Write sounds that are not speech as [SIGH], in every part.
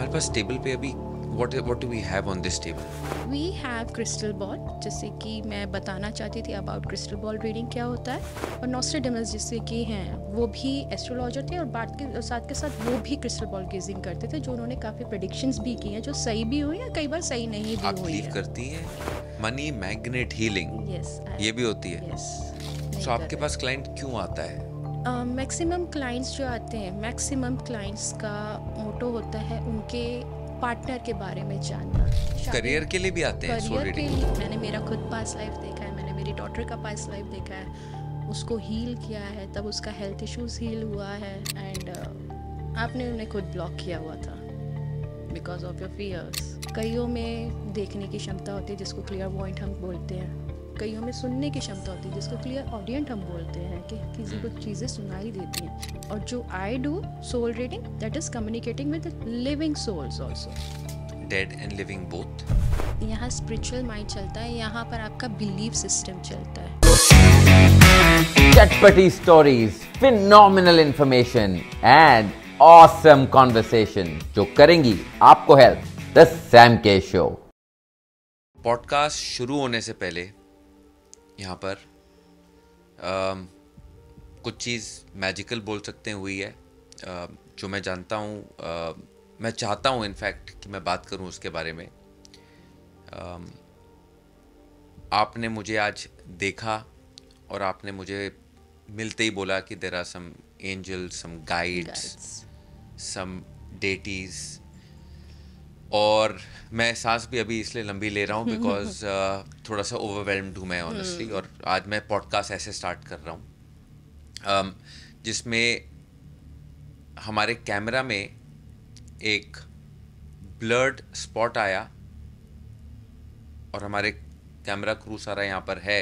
हमारे पास टेबल पे अभी what what do we have on this table we have crystal ball जैसे कि मैं बताना चाहती थी अबाउट क्रिस्टल बॉल रीडिंग क्या होता है और Nostradamus जिससे कि हैं वो भी एस्ट्रोलॉजर थे और बात के साथ के साथ वो भी क्रिस्टल बॉल गेजिंग करते थे जो उन्होंने काफ़ी प्रेडिक्शंस भी की हैं जो सही भी हुई हैं कई बार सही नहीं भी आप हुई है। करती हैं मनी मैग्नेट हीलिंग यस ये भी होती है yes, so आपके पास क्लाइंट क्यों आता है मैक्सिमम क्लाइंट्स जो आते हैं मैक्सिमम क्लाइंट्स का मोटो होता है उनके पार्टनर के बारे में जानना करियर के लिए भी आते हैं करियर के लिए मैंने मेरा खुद पास लाइफ देखा है मैंने मेरी डॉटर का पास लाइफ देखा है उसको हील किया है तब उसका हेल्थ इश्यूज हील हुआ है एंड uh, आपने उन्हें खुद ब्लॉक किया हुआ था बिकॉज ऑफ योर फीयर्स कईयों में देखने की क्षमता होती है जिसको क्लियर पॉइंट हम बोलते हैं कईयों में सुनने की क्षमता होती है जिसको क्लियर ऑडियंट हम बोलते हैं कि किसी को चीज़ें सुनाई देती हैं और जो I do soul reading that is communicating with living souls also dead and living both यहाँ स्पिरिचुअल माइंड चलता है यहाँ पर आपका बिलीफ सिस्टम चलता है चटपटी stories phenomenal information and awesome conversation जो करेंगी आपको हेल्प द सैम के शो पॉडकास्ट शुरू होने से पहले यहाँ पर आ, कुछ चीज़ मैजिकल बोल सकते हुई है आ, जो मैं जानता हूँ मैं चाहता हूँ इनफैक्ट कि मैं बात करूँ उसके बारे में आ, आपने मुझे आज देखा और आपने मुझे मिलते ही बोला कि there are some angels some guides some deities और मैं सांस भी अभी इसलिए लंबी ले रहा हूँ बिकॉज [LAUGHS] uh, थोड़ा सा ओवरवेलम्ड हूँ मैं ऑनेस्टली hmm. और आज मैं पॉडकास्ट ऐसे स्टार्ट कर रहा हूँ um, जिसमें हमारे कैमरा में एक ब्लर्ड स्पॉट आया और हमारे कैमरा क्रू सारा यहाँ पर है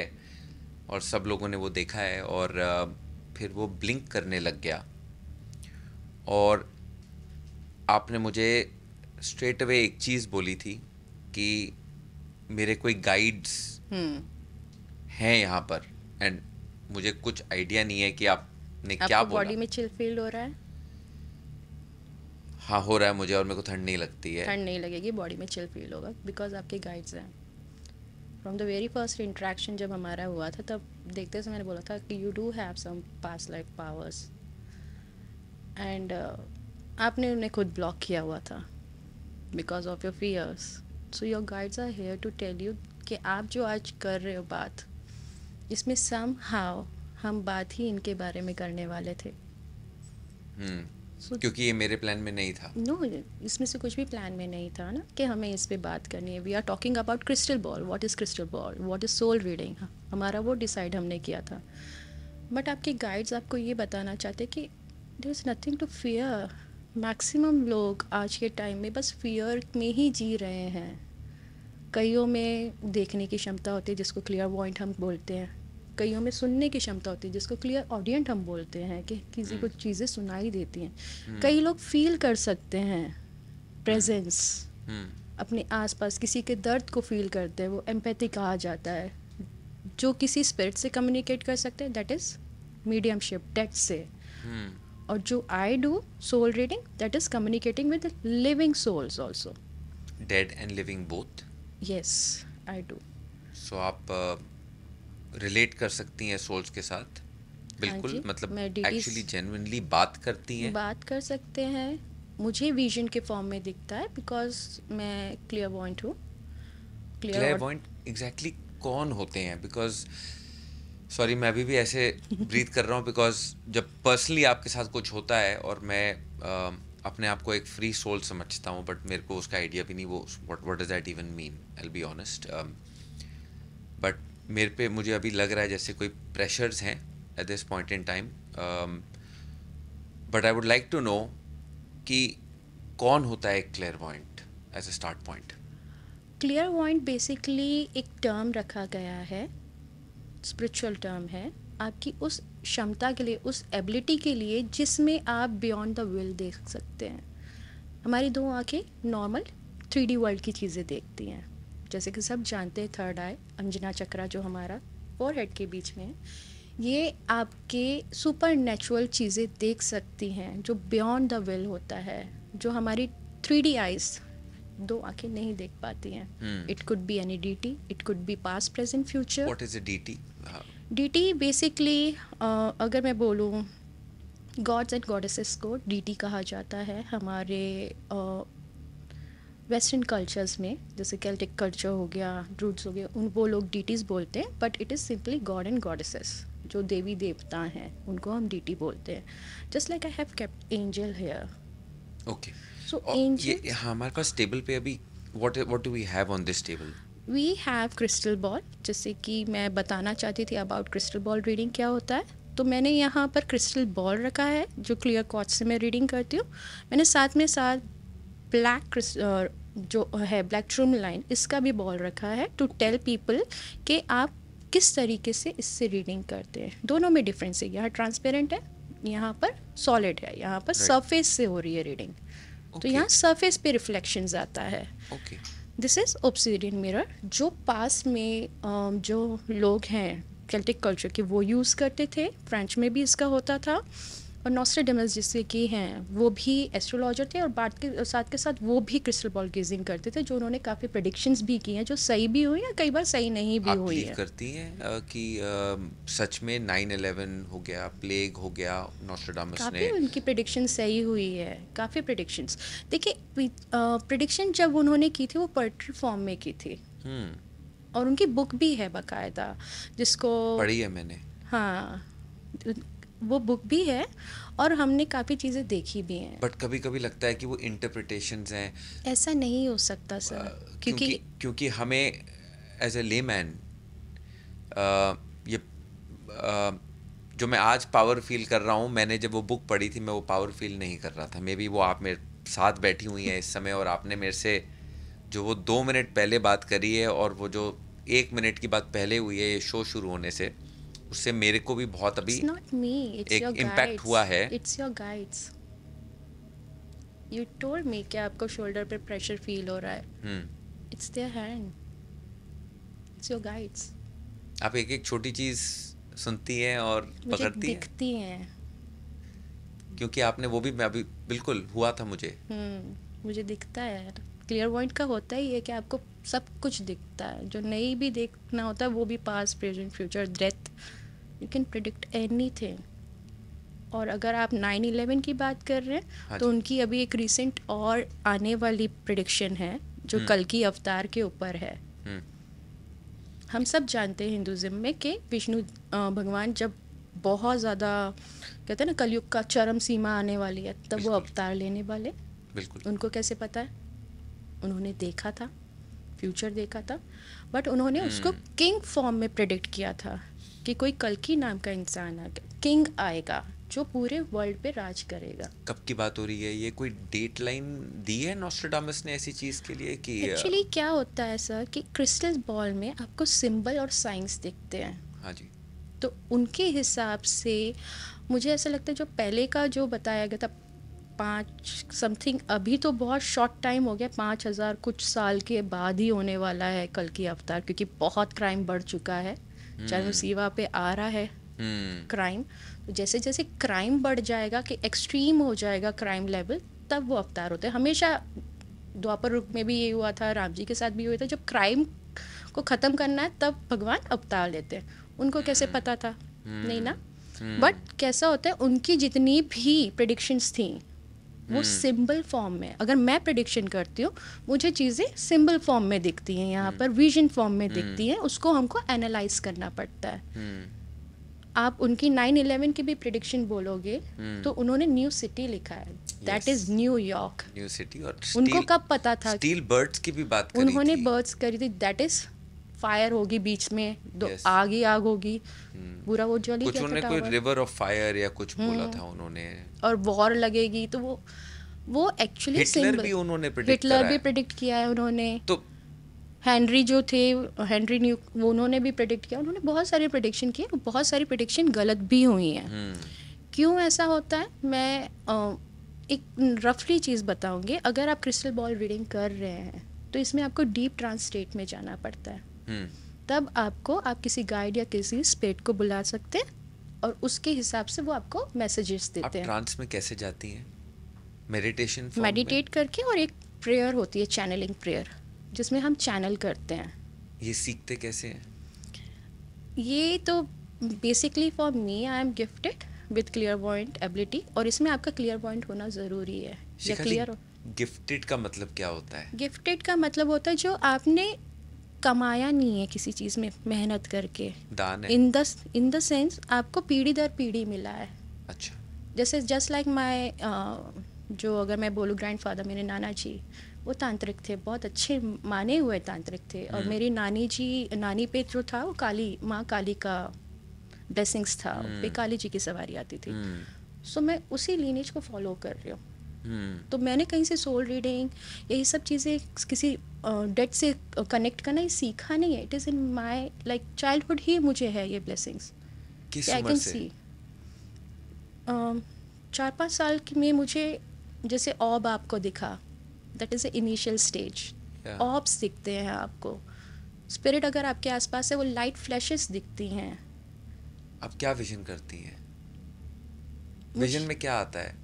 और सब लोगों ने वो देखा है और uh, फिर वो ब्लिंक करने लग गया और आपने मुझे स्ट्रेट अवे एक चीज़ बोली थी कि मेरे कोई गाइड्स हम्म। हैं यहाँ पर एंड मुझे कुछ आइडिया नहीं है कि आपने क्या बोला बॉडी में चिल फील हो रहा है हाँ हो रहा है मुझे और मेरे को ठंड नहीं लगती है ठंड नहीं लगेगी बॉडी में चिल फील होगा बिकॉज आपके गाइड्स हैं from the very first interaction जब हमारा हुआ था तब देखते से मैंने बोला था कि you do have some past life powers and आपने उन्हें खुद ब्लॉक किया हुआ था because of your fears so your guides are here to tell you कि आप जो आज कर रहे हो बात इसमें सम हाउ हम बात ही इनके बारे में करने वाले थे hmm. so, क्योंकि ये मेरे प्लान में नहीं था नो no, इसमें से कुछ भी प्लान में नहीं था ना कि हमें इस पर बात करनी है we are talking about crystal ball what is crystal ball what is soul reading हमारा वो डिसाइड हमने किया था बट आपके गाइड्स आपको ये बताना चाहते कि there is nothing to fear maximum लोग आज के टाइम में बस फियर में ही जी रहे हैं कईयों में देखने की क्षमता होती है जिसको क्लियर वॉइंट हम बोलते हैं कईयों में सुनने की क्षमता होती है जिसको क्लियर ऑडियंट हम बोलते हैं कि किसी को हम्म। चीज़ें सुनाई देती हैं हम्म। कई लोग फील कर सकते हैं प्रेजेंस हम्म। अपने आसपास किसी के दर्द को फील करते हैं वो एम्पैथी कहा जाता है जो किसी स्पिरिट से कम्युनिकेट कर सकते हैं दैट इज़ मीडियमशिप डेट से और जो I do soul reading that is communicating with living souls also dead and living both yes I do so आप रिलेट uh, कर सकती हैं सोल्स के साथ हाँ बिल्कुल मतलब एक्चुअली जेन्युइनली बात करती हैं बात कर सकते हैं मुझे विजन के फॉर्म में दिखता है बिकॉज मैं क्लियर पॉइंट हूँ क्लियर पॉइंट एग्जैक्टली कौन होते हैं बिकॉज सॉरी मैं अभी भी ऐसे ब्रीथ कर रहा हूँ बिकॉज जब पर्सनली आपके साथ कुछ होता है और मैं uh, अपने आप को एक फ्री सोल समझता हूँ बट मेरे को उसका आइडिया भी नहीं वो what what does that even mean I be honest but मेरे पे मुझे अभी लग रहा है जैसे कोई प्रेशर्स हैं at this point in time but I would like to know कि कौन होता है clairvoyant as a start point clairvoyant basically एक टर्म रखा गया है स्पिरिचुअल टर्म है आपकी उस क्षमता के लिए उस एबिलिटी के लिए जिसमें आप बियॉन्ड द विल देख सकते हैं हमारी दो आंखें नॉर्मल थ्री डी वर्ल्ड की चीज़ें देखती हैं जैसे कि सब जानते हैं थर्ड आई अंजना चक्रा जो हमारा फोर हेड के बीच में है ये आपके सुपर नेचुरल चीज़ें देख सकती हैं जो बियॉन्ड द विल होता है जो हमारी थ्री डी आइज दो आंखें नहीं देख पाती हैं it could be any deity it could be past present future what is a deity basically uh, अगर मैं बोलूँ गॉड्स एंड गॉडेसेस को टी कहा जाता है हमारे वेस्टर्न uh, कल्चर्स में जैसे कैल्टिक कल्चर हो गया रूट्स हो गया उन वो लोग डीटीज़ बोलते हैं but it is simply god and goddesses जो देवी देवता हैं उनको हम टी बोलते हैं just like I have kept angel here okay so angel हमारे पास टेबल पे अभी what what do we have on this table we have crystal ball जैसे कि मैं बताना चाहती थी अबाउट क्रिस्टल बॉल रीडिंग क्या होता है तो मैंने यहाँ पर क्रिस्टल बॉल रखा है जो क्लियर कॉच से मैं रीडिंग करती हूँ मैंने साथ में साथ ब्लैक जो है ब्लैक ट्रूम लाइन इसका भी बॉल रखा है टू टेल पीपल कि आप किस तरीके से इससे रीडिंग करते हैं दोनों में डिफरेंस है यहाँ ट्रांसपेरेंट है यहाँ पर सॉलिड है यहाँ पर सरफेस से हो रही है रीडिंग तो okay. तो यहाँ सरफेस पे रिफ्लेक्शन आता है okay. This is obsidian mirror जो पास में जो लोग हैं कैल्टिक कल्चर के वो यूज़ करते थे फ्रेंच में भी इसका होता था और नोस्ट्रेडमस जिससे की हैं वो भी एस्ट्रोलॉजर थे और बाद के साथ के साथ वो भी क्रिस्टल बॉल गेजिंग करते थे जो उन्होंने काफ़ी प्रडिक्शंस भी की हैं जो सही भी हुई हैं कई बार सही नहीं भी हुई है करती हैं कि सच में नाइन अलेवन हो गया प्लेग हो गया नोस्ट्रेडमस ने उनकी प्रडिक्शन सही हुई है काफ़ी प्रडिक्शंस देखिए प्रडिक्शन जब उन्होंने की थी वो पोइट्री फॉर्म में की थी हम्म। और उनकी बुक भी है बाकायदा जिसको पढ़ी है मैंने हाँ वो बुक भी है और हमने काफ़ी चीज़ें देखी भी हैं बट कभी कभी लगता है कि वो इंटरप्रिटेशन हैं ऐसा नहीं हो सकता सर क्योंकि क्योंकि हमें एज ए लेमैन ये uh, जो मैं आज पावर फील कर रहा हूँ मैंने जब वो बुक पढ़ी थी मैं वो पावर फील नहीं कर रहा था मे बी वो आप मेरे साथ बैठी हुई हैं इस समय और आपने मेरे से जो वो दो मिनट पहले बात करी है और वो जो एक मिनट की बात पहले हुई है ये शो शुरू होने से उससे मेरे को भी बहुत अभी एक इम्पैक्ट हुआ है it's your guides you told me कि आपको शोल्डर पे प्रेशर फील हो रहा है it's their hand it's your guides आप एक एक छोटी चीज सुनती हैं और पकड़ती हैं दिखती हैं क्योंकि आपने वो भी मैं अभी बिल्कुल हुआ था मुझे हम्म, मुझे दिखता है यार क्लियर पॉइंट का होता ही है कि आपको सब कुछ दिखता है जो नहीं भी देखना होता है वो भी पास present future death you can predict एनी थिंग और अगर आप नाइन इलेवन की बात कर रहे हैं हाँ तो उनकी अभी एक रिसेंट और आने वाली प्रडिक्शन है जो हम्म। कल की अवतार के ऊपर है हम्म। हम सब जानते हैं हिंदुज़म में कि विष्णु भगवान जब बहुत ज़्यादा कहते हैं ना कलयुग का चरम सीमा आने वाली है तब वो अवतार लेने वाले बिल्कुल उनको कैसे पता है उन्होंने देखा था फ्यूचर देखा था बट उन्होंने उसको किंग फॉर्म हम्म। में प्रिडिक्ट किया था कि कोई कल्कि नाम का इंसान आ गया किंग आएगा जो पूरे वर्ल्ड पे राज करेगा कब की बात हो रही है ये कोई डेट लाइन दी है नोस्ट्राडामस ने ऐसी चीज के लिए कि एक्चुअली uh, क्या होता है सर कि क्रिस्टल बॉल में आपको सिंबल और साइंस दिखते हैं हाँ जी तो उनके हिसाब से मुझे ऐसा लगता है जो पहले का जो बताया गया था पाँच समथिंग अभी तो बहुत शॉर्ट टाइम हो गया पाँच हज़ार कुछ साल के बाद ही होने वाला है कल की अवतार क्योंकि बहुत क्राइम बढ़ चुका है चाहे वो hmm. सीवा पे आ रहा है क्राइम hmm. तो जैसे जैसे क्राइम बढ़ जाएगा कि एक्सट्रीम हो जाएगा क्राइम लेवल तब वो अवतार होते हैं हमेशा द्वापर रूप में भी ये हुआ था राम जी के साथ भी हुआ था जब क्राइम को ख़त्म करना है तब भगवान अवतार लेते हैं उनको कैसे hmm. पता था नहीं ना बट कैसा होता है उनकी जितनी भी प्रडिक्शंस थी वो सिंबल फॉर्म हम्म। में अगर मैं प्रडिक्शन करती हूँ मुझे चीज़ें सिंबल फॉर्म में दिखती हैं यहाँ हम्म। पर विजन फॉर्म में दिखती हम्म। हैं उसको हमको एनालाइज करना पड़ता है आप उनकी नाइन इलेवन की भी प्रिडिक्शन बोलोगे hmm. तो उन्होंने न्यू सिटी लिखा है that is New York new city और उनको कब पता था स्टील बर्ड्स की भी बात उन्होंने बर्ड्स करी थी दैट इज फायर होगी बीच में दो तो yes. आग ही आग होगी पूरा hmm. वो ज्वाली कुछ उन्होंने कोई रिवर ऑफ फायर या कुछ बोला hmm. था उन्होंने और वॉर लगेगी तो वो वो एक्चुअली हिटलर भी उन्होंने हिटलर भी प्रिडिक्ट किया है उन्होंने तो हेनरी जो थे हेनरी न्यू वो उन्होंने भी प्रिडिक्ट किया उन्होंने बहुत सारे प्रिडिक्शन किए बहुत सारी प्रिडिक्शन गलत भी हुई हैं hmm. क्यों ऐसा होता है मैं एक रफली चीज़ बताऊंगी अगर आप क्रिस्टल बॉल रीडिंग कर रहे हैं तो इसमें आपको डीप ट्रांस स्टेट में जाना पड़ता है तब आपको आप किसी गाइड या किसी स्पेट को बुला सकते हैं और उसके हिसाब से वो आपको मैसेजेस देते आप हैं ट्रांस में कैसे जाती हैं मेडिटेशन मेडिटेट करके और एक प्रेयर होती है चैनलिंग प्रेयर जिसमें हम चैनल करते हैं ये सीखते कैसे हैं ये तो basically for me I am gifted with clairvoyant ability और इसमें आपका क्लियर पॉइंट होना ज़रूरी है या क्लियर गिफ्टेड का मतलब क्या होता है गिफ्टेड का मतलब होता है जो आपने कमाया नहीं है किसी चीज़ में मेहनत करके दान in the in the sense आपको पीढ़ी दर पीढ़ी मिला है अच्छा जैसे जस्ट लाइक माय जो अगर मैं बोलूँ ग्रैंड फादर मेरे नाना जी वो तांत्रिक थे बहुत अच्छे माने हुए तांत्रिक थे और हम्म। मेरी नानी जी नानी पे जो था वो काली माँ काली का ब्लेसिंग्स था हम्म। पे काली जी की सवारी आती थी सो हम्म। मैं उसी लीनेज को फॉलो कर रही हूँ हम्म। तो मैंने कहीं से सोल रीडिंग यही सब चीज़ें किसी डेट से कनेक्ट करना ये सीखा नहीं है it is in my like childhood ही मुझे है ये ब्लेसिंग्स आई कैन सी चार पाँच साल में मुझे जैसे ऑब आपको दिखा that is a initial stage orbs दिखते हैं आपको स्पिरिट अगर आपके आसपास है वो लाइट फ्लैशेस दिखती हैं आप क्या विजन करती हैं विजन में क्या आता है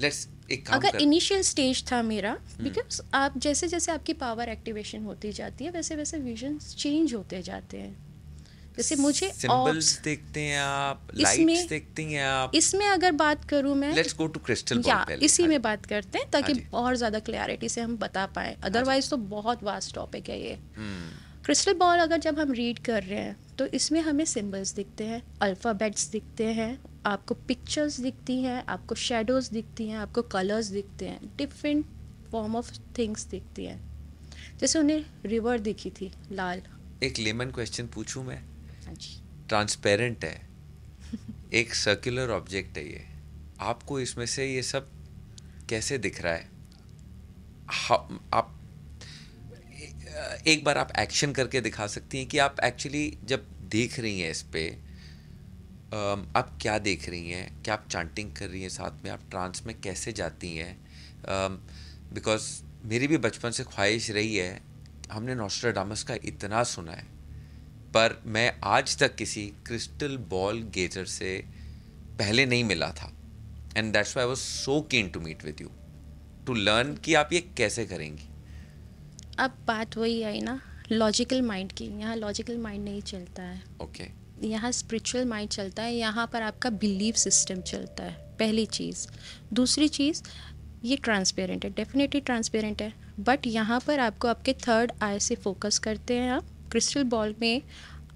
लेट्स एक काम अगर इनिशियल स्टेज था मेरा बिकॉज हम्म। आप जैसे जैसे आपकी पावर एक्टिवेशन होती जाती है वैसे वैसे विजन चेंज होते जाते हैं जैसे मुझे सिंबल्स देखते हैं आप लाइट्स देखते हैं आप इसमें अगर बात करूं मैं लेट्स गो टू क्रिस्टल या इसी हाँ में बात करते हैं हाँ ताकि और ज़्यादा क्लैरिटी से हम बता पाए अदरवाइज हाँ तो बहुत वास्ट टॉपिक है ये क्रिस्टल हम्म। बॉल अगर जब हम रीड कर रहे हैं तो इसमें हमें सिंबल्स दिखते हैं अल्फ़ाबेट्स दिखते हैं आपको पिक्चर्स दिखती हैं आपको शेडोज़ दिखती हैं आपको कलर्स दिखते हैं डिफरेंट फॉर्म ऑफ थिंग्स दिखती हैं जैसे उन्हें रिवर दिखी थी लाल एक लेमन क्वेश्चन पूछूं मैं ट्रांसपेरेंट हाँ है [LAUGHS] एक सर्कुलर ऑब्जेक्ट है ये आपको इसमें से ये सब कैसे दिख रहा है आप एक बार आप एक्शन करके दिखा सकती हैं कि आप एक्चुअली जब देख रही हैं इस पर आप क्या देख रही हैं क्या आप चांटिंग कर रही हैं साथ में आप ट्रांस में कैसे जाती हैं बिकॉज मेरी भी बचपन से ख्वाहिश रही है हमने नोस्ट्राडामस का इतना सुना है पर मैं आज तक किसी क्रिस्टल बॉल गेजर से पहले नहीं मिला था and that's why was so keen to meet with you to learn कि आप ये कैसे करेंगी अब बात वही आई ना लॉजिकल माइंड की यहाँ लॉजिकल माइंड नहीं चलता है ओके okay. यहाँ स्पिरिचुअल माइंड चलता है यहाँ पर आपका बिलीव सिस्टम चलता है पहली चीज़ दूसरी चीज़ ये ट्रांसपेरेंट है डेफिनेटली ट्रांसपेरेंट है बट यहाँ पर आपको आपके थर्ड आई से फोकस करते हैं आप क्रिस्टल बॉल में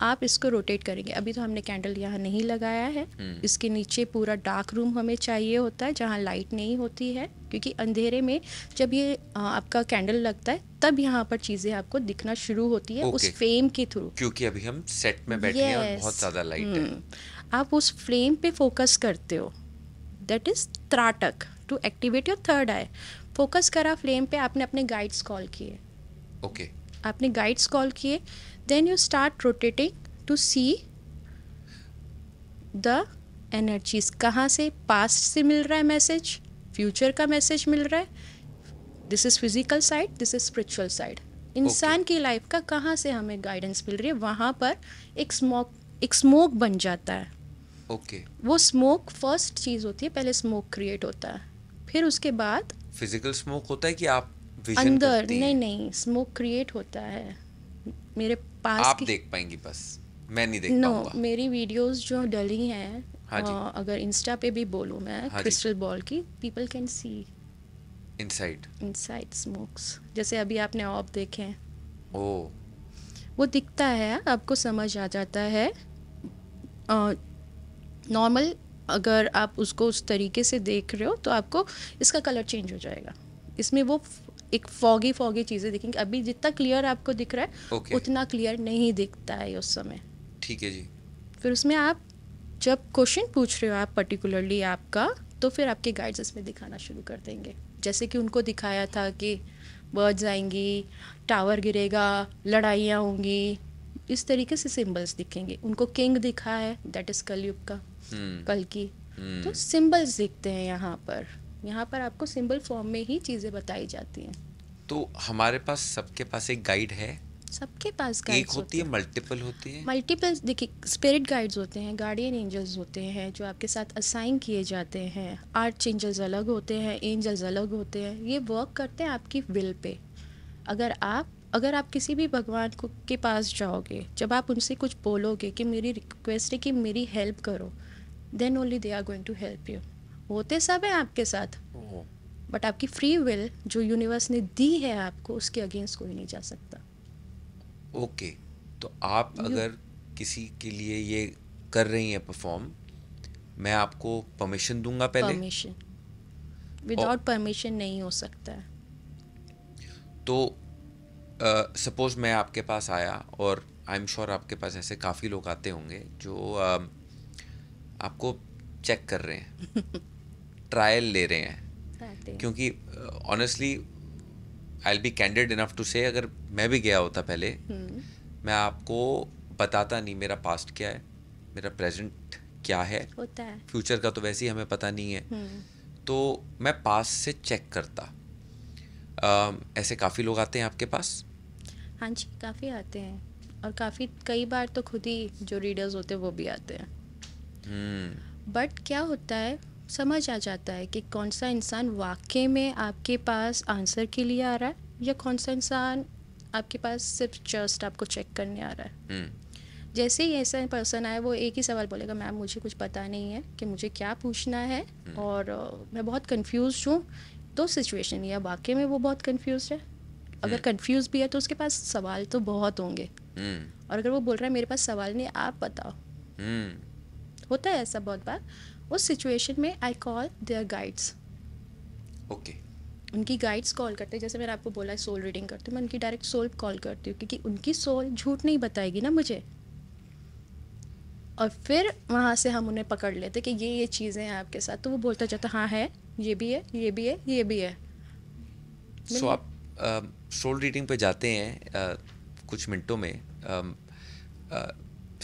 आप इसको रोटेट करेंगे अभी तो हमने कैंडल यहाँ नहीं लगाया है हम्म। इसके नीचे पूरा डार्क रूम हमें चाहिए होता है जहाँ लाइट नहीं होती है क्योंकि अंधेरे में जब ये आपका कैंडल लगता है तब यहाँ पर चीजें आपको दिखना शुरू होती है okay. उस फ्लेम के थ्रू क्योंकि अभी हम सेट में बैठे yes. हैं और बहुत ज्यादा लाइट है हम्म। आप उस फ्लेम पे फोकस करते हो that is tratak to activate your third eye focus करा फ्लेम पे आपने अपने गाइड्स कॉल किए ओके okay. आपने गाइड्स कॉल किए then you start rotating to see the energies कहाँ से पास्ट से मिल रहा है मैसेज फ्यूचर का मैसेज मिल रहा है this is physical side this is spiritual side इंसान की लाइफ का कहाँ से हमें गाइडेंस मिल रही है वहाँ पर एक स्मोक एक स्मोक बन जाता है ओके okay. वो स्मोक फर्स्ट चीज़ होती है पहले स्मोक क्रिएट होता है फिर उसके बाद फिजिकल स्मोक होता है कि आप अंदर नहीं नहीं स्मोक क्रिएट होता है मेरे पास आप देख पाएंगी बस मैं नहीं देख नो no, मेरी वीडियोस जो डली हैं हाँ जी. अगर इंस्टा पे भी बोलूँ मैं हाँ क्रिस्टल बॉल की people can see inside inside smokes जैसे अभी आपने ऑफ देखे हैं ओ oh। वो दिखता है आपको समझ आ जाता है नॉर्मल अगर आप उसको उस तरीके से देख रहे हो तो आपको इसका कलर चेंज हो जाएगा इसमें वो एक फॉगी फॉगी चीज़ें दिखेंगी अभी जितना क्लियर आपको दिख रहा है okay. उतना क्लियर नहीं दिखता है उस समय ठीक है जी फिर उसमें आप जब क्वेश्चन पूछ रहे हो आप पर्टिकुलरली आपका तो फिर आपके गाइड्स इसमें दिखाना शुरू कर देंगे जैसे कि उनको दिखाया था कि बर्ड्स आएंगी टावर गिरेगा लड़ाइयाँ होंगी इस तरीके से सिंबल्स दिखेंगे उनको किंग दिखा है दैट इज कलयुग का hmm. कल की hmm. तो सिंबल्स दिखते हैं यहाँ पर यहाँ पर आपको सिंबल फॉर्म में ही चीज़ें बताई जाती हैं तो हमारे पास सबके पास एक गाइड है सबके पास गाइड्स होती, होती है मल्टीपल होती है मल्टीपल देखिए स्पिरिट गाइड्स होते हैं गार्डियन एंजल्स होते हैं जो आपके साथ असाइन किए जाते हैं आर्च एंजल्स अलग होते हैं एंजल्स अलग होते हैं ये वर्क करते हैं आपकी विल पे अगर आप अगर आप किसी भी भगवान को के पास जाओगे जब आप उनसे कुछ बोलोगे कि मेरी रिक्वेस्ट है कि मेरी हेल्प करो then only they are going to help you होते सब हैं आपके साथ बट आपकी फ्री विल जो यूनिवर्स ने दी है आपको उसके अगेंस्ट कोई नहीं जा सकता ओके okay. तो आप you... अगर किसी के लिए ये कर रही हैं परफॉर्म मैं आपको परमिशन दूंगा पहले परमिशन विदाउट परमिशन नहीं हो सकता है तो सपोज uh, मैं आपके पास आया और आई एम श्योर आपके पास ऐसे काफ़ी लोग आते होंगे जो uh, आपको चेक कर रहे हैं [LAUGHS] ट्रायल ले रहे हैं क्योंकि honestly I be candid enough to say अगर मैं भी गया होता पहले हम्म। मैं आपको बताता नहीं मेरा पास्ट क्या है मेरा प्रेजेंट क्या है फ्यूचर का तो वैसे ही हमें पता नहीं है हम्म। तो मैं पास से चेक करता um, ऐसे काफ़ी लोग आते हैं आपके पास हाँ जी काफ़ी आते हैं और काफ़ी कई बार तो खुद ही जो रीडर्स होते हैं वो भी आते हैं बट हम्म। क्या होता है समझ आ जाता है कि कौन सा इंसान वाकई में आपके पास आंसर के लिए आ रहा है या कौन सा इंसान आपके पास सिर्फ जस्ट आपको चेक करने आ रहा है hmm. जैसे ही ऐसा पर्सन आया वो एक ही सवाल बोलेगा मैम मुझे कुछ पता नहीं है कि मुझे क्या पूछना है hmm. और uh, मैं बहुत कन्फ्यूज हूँ तो सिचुएशन या वाकई में वो बहुत कन्फ्यूज है अगर कन्फ्यूज हम्म। भी है तो उसके पास सवाल तो बहुत होंगे और अगर वो बोल रहा है मेरे पास सवाल नहीं आप बताओ होता है ऐसा बहुत बार उस सिचुएशन में I call their guides okay उनकी गाइड्स कॉल करते हैं जैसे मैंने आपको बोला सोल रीडिंग करती हूँ मैं उनकी डायरेक्ट सोल कॉल करती हूँ क्योंकि उनकी सोल झूठ नहीं बताएगी ना मुझे और फिर वहाँ से हम उन्हें पकड़ लेते कि ये ये चीज़ें हैं आपके साथ तो वो बोलता जाता हाँ है ये भी है ये भी है ये भी है सो so, आप सोल uh, रीडिंग पे जाते हैं uh, कुछ मिनटों में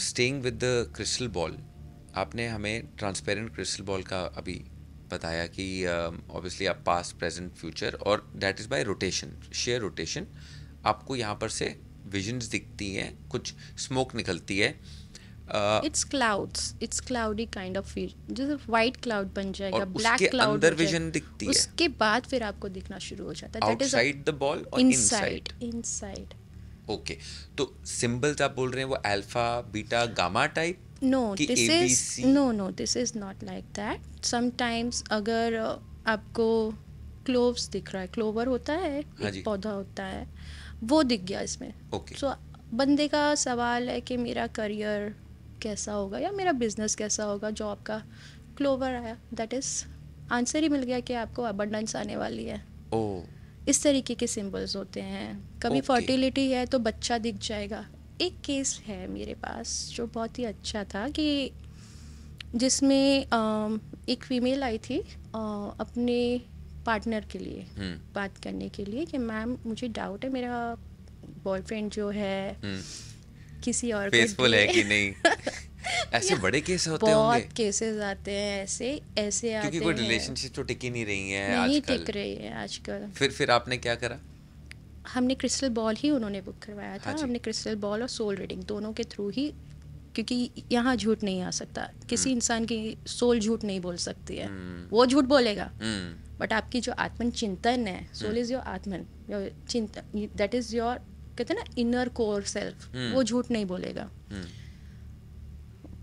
staying with the crystal ball आपने हमें ट्रांसपेरेंट क्रिस्टल बॉल का अभी बताया कि ऑब्वियसली um, आप पास्ट प्रेजेंट फ्यूचर और that is by rotation share rotation आपको यहाँ पर से विजन्स दिखती हैं कुछ स्मोक निकलती है it's clouds it's cloudy kind of feel जैसे व्हाइट क्लाउड बन जाएगा ब्लैक क्लाउड अंदर विजन दिखती है उसके बाद फिर आपको दिखना शुरू हो जाता है that is outside the ball और इनसाइड इनसाइड ओके तो सिंबल्स आप बोल रहे हैं वो alpha beta gamma type no this is no no this is not like that sometimes अगर uh, आपको क्लोव्स दिख रहा है क्लोवर होता है हाँ एक पौधा होता है वो दिख गया इसमें सो okay. so, बंदे का सवाल है कि मेरा करियर कैसा होगा या मेरा बिजनेस कैसा होगा जॉब का क्लोवर आया दैट इज आंसर ही मिल गया कि आपको अबंडेंस आने वाली है oh. इस तरीके के सिंबल्स होते हैं कभी फर्टिलिटी okay. है तो बच्चा दिख जाएगा एक केस है मेरे पास जो बहुत ही अच्छा था कि जिसमें एक फीमेल आई थी अपने पार्टनर के लिए हम्म। बात करने के लिए कि मैम मुझे डाउट है मेरा बॉयफ्रेंड जो है हम्म। किसी और फेसफुल है कि नहीं [LAUGHS] ऐसे बड़े केस होते होंगे बहुत केसेस आते हैं ऐसे ऐसे आते हैं क्योंकि कोई रिलेशनशिप तो टिकी नहीं रही है नहीं टिक रही है आजकल फिर फिर आपने क्या करा हमने क्रिस्टल बॉल ही उन्होंने बुक करवाया था हाँ हमने क्रिस्टल बॉल और सोल रीडिंग दोनों के थ्रू ही क्योंकि यहाँ झूठ नहीं आ सकता हम्म। किसी इंसान की सोल झूठ नहीं बोल सकती है हम्म। वो झूठ बोलेगा बट हम्म। आपकी जो आत्मन चिंतन है सोल इज योर आत्मन योर चिंतन दैट इज योर कहते हैं ना इनर कोर सेल्फ वो झूठ नहीं बोलेगा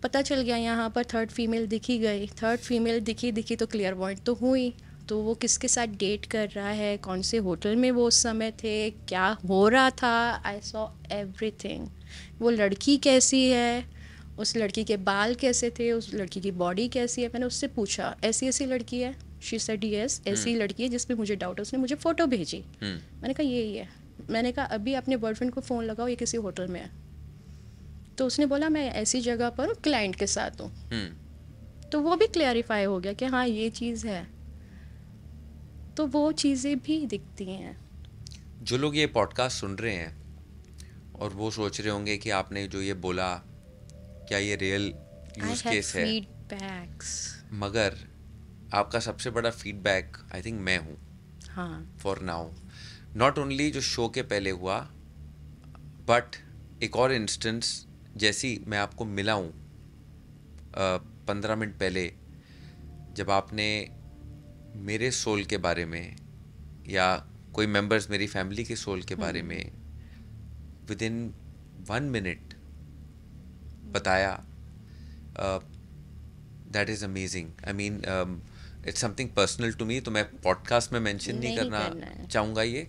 पता चल गया यहाँ पर थर्ड फीमेल दिखी गई थर्ड फीमेल दिखी दिखी तो क्लियर पॉइंट तो हुई तो वो किसके साथ डेट कर रहा है कौन से होटल में वो उस समय थे क्या हो रहा था आई सॉ एवरीथिंग वो लड़की कैसी है उस लड़की के बाल कैसे थे उस लड़की की बॉडी कैसी है मैंने उससे पूछा ऐसी ऐसी लड़की है शी सेड यस ऐसी लड़की है जिसपे मुझे डाउट है उसने मुझे फ़ोटो भेजी हम्म। मैंने कहा यही है मैंने कहा अभी अपने बॉयफ्रेंड को फ़ोन लगाओ ये किसी होटल में है तो उसने बोला मैं ऐसी जगह पर हूँ क्लाइंट के साथ हूँ हम्म। तो वो भी क्लैरिफाई हो गया कि हाँ ये चीज़ है तो वो चीज़ें भी दिखती हैं जो लोग ये पॉडकास्ट सुन रहे हैं और वो सोच रहे होंगे कि आपने जो ये बोला क्या ये रियल यूज केस है मगर आपका सबसे बड़ा फीडबैक आई थिंक मैं हूँ फॉर नाउ नॉट ओनली जो शो के पहले हुआ बट एक और इंस्टेंस जैसी मैं आपको मिला हूँ पंद्रह मिनट पहले जब आपने मेरे सोल के बारे में या कोई मेंबर्स मेरी फैमिली के सोल के बारे हम्म। में विद इन वन मिनट बताया that is amazing I mean it's something personal to me तो मैं पॉडकास्ट में मेंशन नहीं, नहीं करना, चाहूँगा ये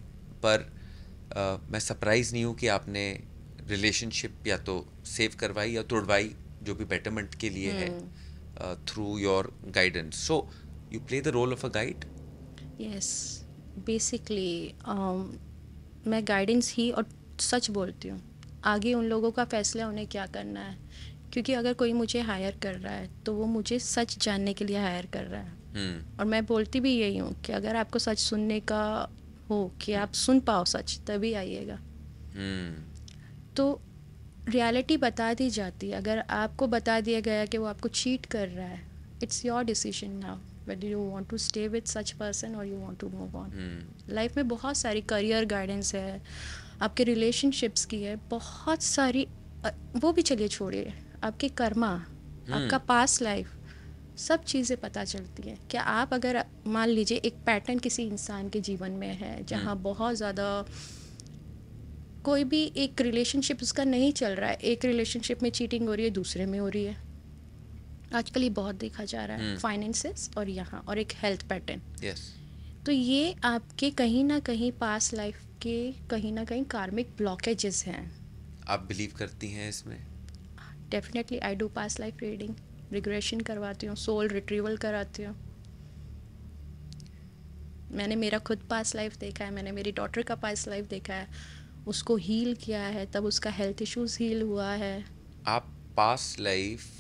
पर uh, मैं सरप्राइज नहीं हूँ कि आपने रिलेशनशिप या तो सेव करवाई या तोड़वाई जो भी बेटरमेंट के लिए है through your guidance so you play the role of a guide yes basically um, मैं गाइडेंस ही और सच बोलती हूँ आगे उन लोगों का फैसला उन्हें क्या करना है क्योंकि अगर कोई मुझे हायर कर रहा है तो वो मुझे सच जानने के लिए हायर कर रहा है hmm. और मैं बोलती भी यही हूँ कि अगर आपको सच सुनने का हो कि आप सुन पाओ सच तभी आइएगा hmm. तो रियलिटी बता दी जाती है अगर आपको बता दिया गया कि वो आपको चीट कर रहा है it's your decision now whether you want to stay with such person और you want to move on life में बहुत सारी करियर गाइडेंस है आपके रिलेशनशिप्स की है बहुत सारी वो भी चलिए छोड़िए आपके कर्मा hmm. आपका पास्ट लाइफ सब चीज़ें पता चलती हैं क्या आप अगर मान लीजिए एक पैटर्न किसी इंसान के जीवन में है जहाँ hmm. बहुत ज़्यादा कोई भी एक रिलेशनशिप उसका नहीं चल रहा है एक रिलेशनशिप में चीटिंग हो रही है दूसरे में हो रही है आजकल ये बहुत देखा जा रहा है फाइनेंसेस हम्म। और यहाँ और एक हेल्थ पैटर्न यस तो ये आपके कहीं ना कहीं पास लाइफ के कहीं ना कहीं कार्मिक ब्लॉकेजेस हैं आप बिलीव करती हैं इसमें definitely I do past life reading regression करवाती हूँ सोल रिट्रीवल कराती हूँ मैंने मेरा खुद पास लाइफ देखा है मैंने मेरी डॉटर का पास लाइफ देखा है उसको हील किया है तब उसका हेल्थ इश्यूज हील हुआ है आप पास लाइफ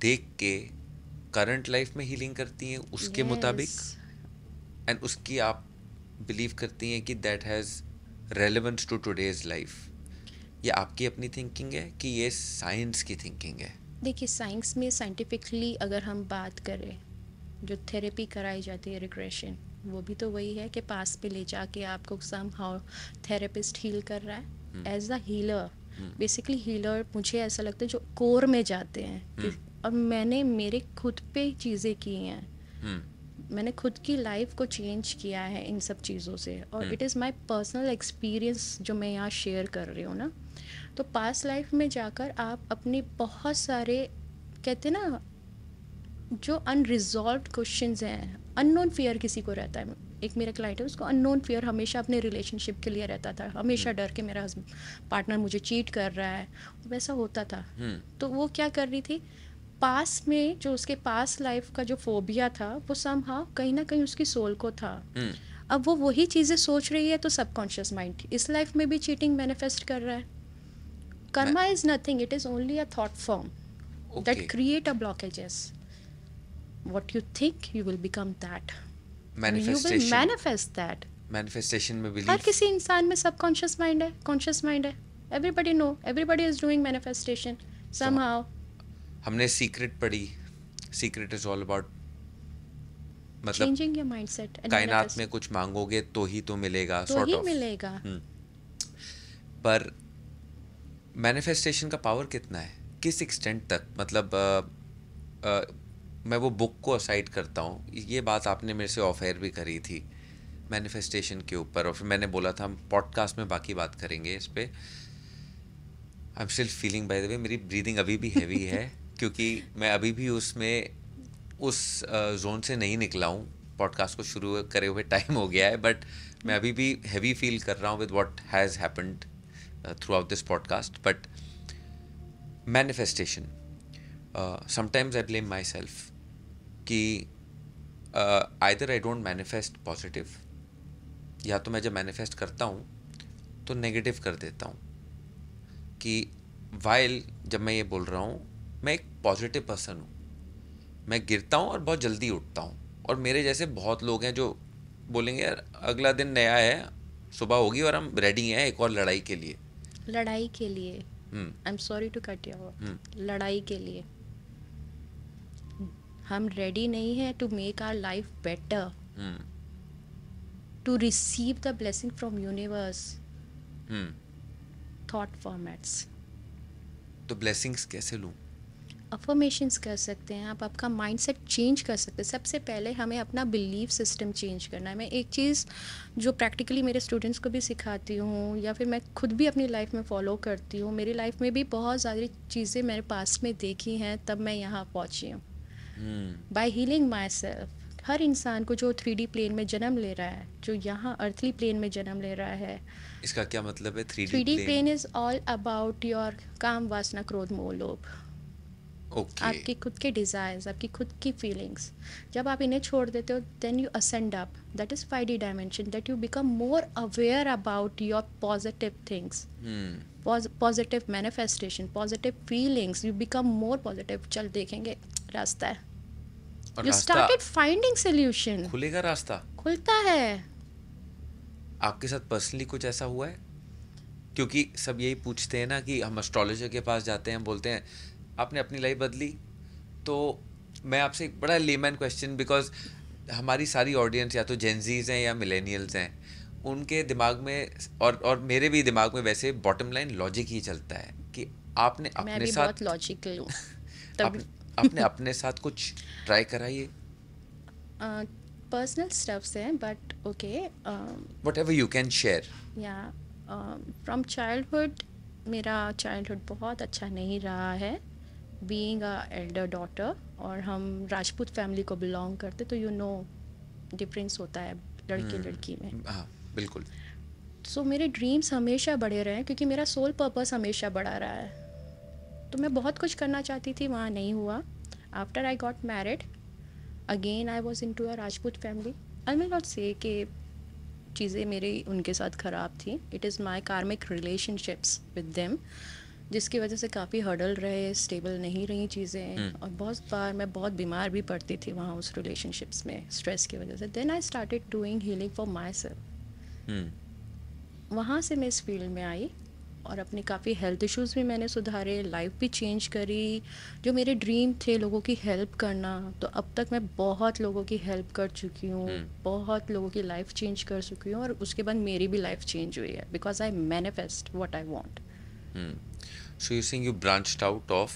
देख के करंट लाइफ में हीलिंग करती हैं उसके yes. मुताबिक एंड उसकी आप बिलीव करती हैं कि that has relevance to today's life ये आपकी अपनी थिंकिंग है कि ये साइंस की थिंकिंग है देखिए साइंस में साइंटिफिकली अगर हम बात करें जो थेरेपी कराई जाती है रिग्रेशन वो भी तो वही है कि पास पे ले जाके आपको सम हाउ थेरेपिस्ट हील कर रहा है as a healer basically healer मुझे ऐसा लगता है जो कोर में जाते हैं hmm. और मैंने मेरे खुद पे चीज़ें की हैं हम्म। मैंने खुद की लाइफ को चेंज किया है इन सब चीज़ों से और it is my personal experience जो मैं यहाँ शेयर कर रही हूँ ना तो पास्ट लाइफ में जाकर आप अपने बहुत सारे कहते ना जो अनरिजॉल्व क्वेश्चन हैं अननोन फेयर किसी को रहता है एक मेरा क्लाइंट है उसको अननोन फेयर हमेशा अपने रिलेशनशिप के लिए रहता था हमेशा हम्म। डर के मेरा पार्टनर मुझे चीट कर रहा है वैसा होता था हम्म। तो वो क्या कर रही थी पास में जो उसके पास लाइफ का जो फोबिया था वो सम कहीं ना कहीं उसकी सोल को था hmm. अब वो वही चीज़ें सोच रही है तो सबकॉन्शियस माइंड इस लाइफ में भी चीटिंग मैनिफेस्ट कर रहा है karma is nothing it is only a thought form that create a blockages what you think you will become that you will manifest that manifestation में बिलीव हर किसी इंसान में सबकॉन्शियस माइंड है कॉन्शियस माइंड है everybody know everybody is doing manifestation somehow हमने Secret पढ़ी Secret is all about मतलब कायनात में कुछ मांगोगे तो ही तो मिलेगा तो ही मिलेगा हम्म। पर मैनिफेस्टेशन का पावर कितना है किस एक्सटेंट तक मतलब आ, आ, मैं वो बुक को असाइड करता हूँ ये बात आपने मेरे से ऑफेयर भी करी थी मैनिफेस्टेशन के ऊपर और फिर मैंने बोला था हम पॉडकास्ट में बाकी बात करेंगे इस पर I am still feeling by the way मेरी ब्रीदिंग अभी भी हैवी है [LAUGHS] क्योंकि मैं अभी भी उसमें उस जोन से नहीं निकला हूँ पॉडकास्ट को शुरू करे हुए टाइम हो गया है बट मैं अभी भी हैवी फील कर रहा हूँ with what has happened throughout this podcast but manifestation sometimes I blame my self कि either I don't manifest positive या तो मैं जब मैनिफेस्ट करता हूँ तो नेगेटिव कर देता हूँ कि वाइल जब मैं ये बोल रहा हूँ मैं एक पॉजिटिव पर्सन हूँ मैं गिरता हूँ और बहुत जल्दी उठता हूँ और मेरे जैसे बहुत लोग हैं जो बोलेंगे यार अगला दिन नया है सुबह होगी और हम रेडी हैं एक और लड़ाई के लिए लड़ाई के लिए I am sorry to cut your लड़ाई के लिए हम रेडी नहीं है to make our life better to receive the blessing from universe thought formats तो ब्लेसिंग्स कैसे लूँ अफर्मेशंस कर सकते हैं आप आपका माइंडसेट चेंज कर सकते हैं सबसे पहले हमें अपना बिलीव सिस्टम चेंज करना है मैं एक चीज़ जो प्रैक्टिकली मेरे स्टूडेंट्स को भी सिखाती हूँ या फिर मैं खुद भी अपनी लाइफ में फ़ॉलो करती हूँ मेरी लाइफ में भी बहुत सारी चीज़ें मैंने पास में देखी हैं तब मैं यहाँ पहुँची हूँ बाय हीलिंग माई सेल्फ हर इंसान को जो थ्री डी प्लेन में जन्म ले रहा है जो यहाँ अर्थली प्लेन में जन्म ले रहा है इसका क्या मतलब है three plane is all about your काम वासना क्रोध मोह लोभ okay. आपके खुद के डिज़ायर्स आपकी खुद की फीलिंग्स जब आप इन्हें छोड़ देते हो then you ascend up that is five D dimension that you become more aware about your positive things positive manifestation positive feelings you become more positive चल देखेंगे रास्ता है यू स्टार्टेड फाइंडिंग सोल्यूशन खुलेगा रास्ता खुलता है आपके साथ पर्सनली कुछ ऐसा हुआ है क्योंकि सब यही पूछते हैं ना कि हम एस्ट्रोलॉजर के पास जाते हैं बोलते हैं आपने अपनी लाइफ बदली तो मैं आपसे एक बड़ा लेमैन क्वेश्चन बिकॉज हमारी सारी ऑडियंस या तो जेंजीज हैं या मिलेनियल्स हैं उनके दिमाग में और और मेरे भी दिमाग में वैसे बॉटम लाइन लॉजिक ही चलता है कि आपने अपने साथ लॉजिकल [LAUGHS] आप, आपने अपने साथ कुछ ट्राई कराइए पर्सनल स्टफ्स हैं but okay whatever you can share या फ्रॉम um, चाइल्डहुड मेरा चाइल्डहुड बहुत अच्छा नहीं रहा है बीइंग अ एल्डर डॉटर और हम राजपूत फैमिली को बिलोंग करते तो यू नो डिफरेंस होता है लड़के hmm. हम्म। लड़की में हाँ बिल्कुल सो so, मेरे ड्रीम्स हमेशा बढ़े रहे हैं क्योंकि मेरा सोल पर्पस हमेशा बढ़ा रहा है तो मैं बहुत कुछ करना चाहती थी वहाँ नहीं हुआ after I got married again I was into a Rajput family I may not say कि चीज़ें मेरी उनके साथ ख़राब थी इट इज़ माई कार्मिक रिलेशनशिप्स विद दैम जिसकी वजह से काफ़ी हर्डल रहे स्टेबल नहीं रही चीज़ें हम्म। और बहुत बार मैं बहुत बीमार भी पड़ती थी वहाँ उस रिलेशनशिप्स में स्ट्रेस की वजह से then I started doing healing for my self वहाँ से मैं इस फील्ड में आई और अपने काफ़ी हेल्थ इश्यूज भी मैंने सुधारे लाइफ भी चेंज करी जो मेरे ड्रीम थे लोगों की हेल्प करना तो अब तक मैं बहुत लोगों की हेल्प कर चुकी हूँ हम्म। बहुत लोगों की लाइफ चेंज कर चुकी हूँ और उसके बाद मेरी भी लाइफ चेंज हुई है because I manifest what I want So you're saying you branched out of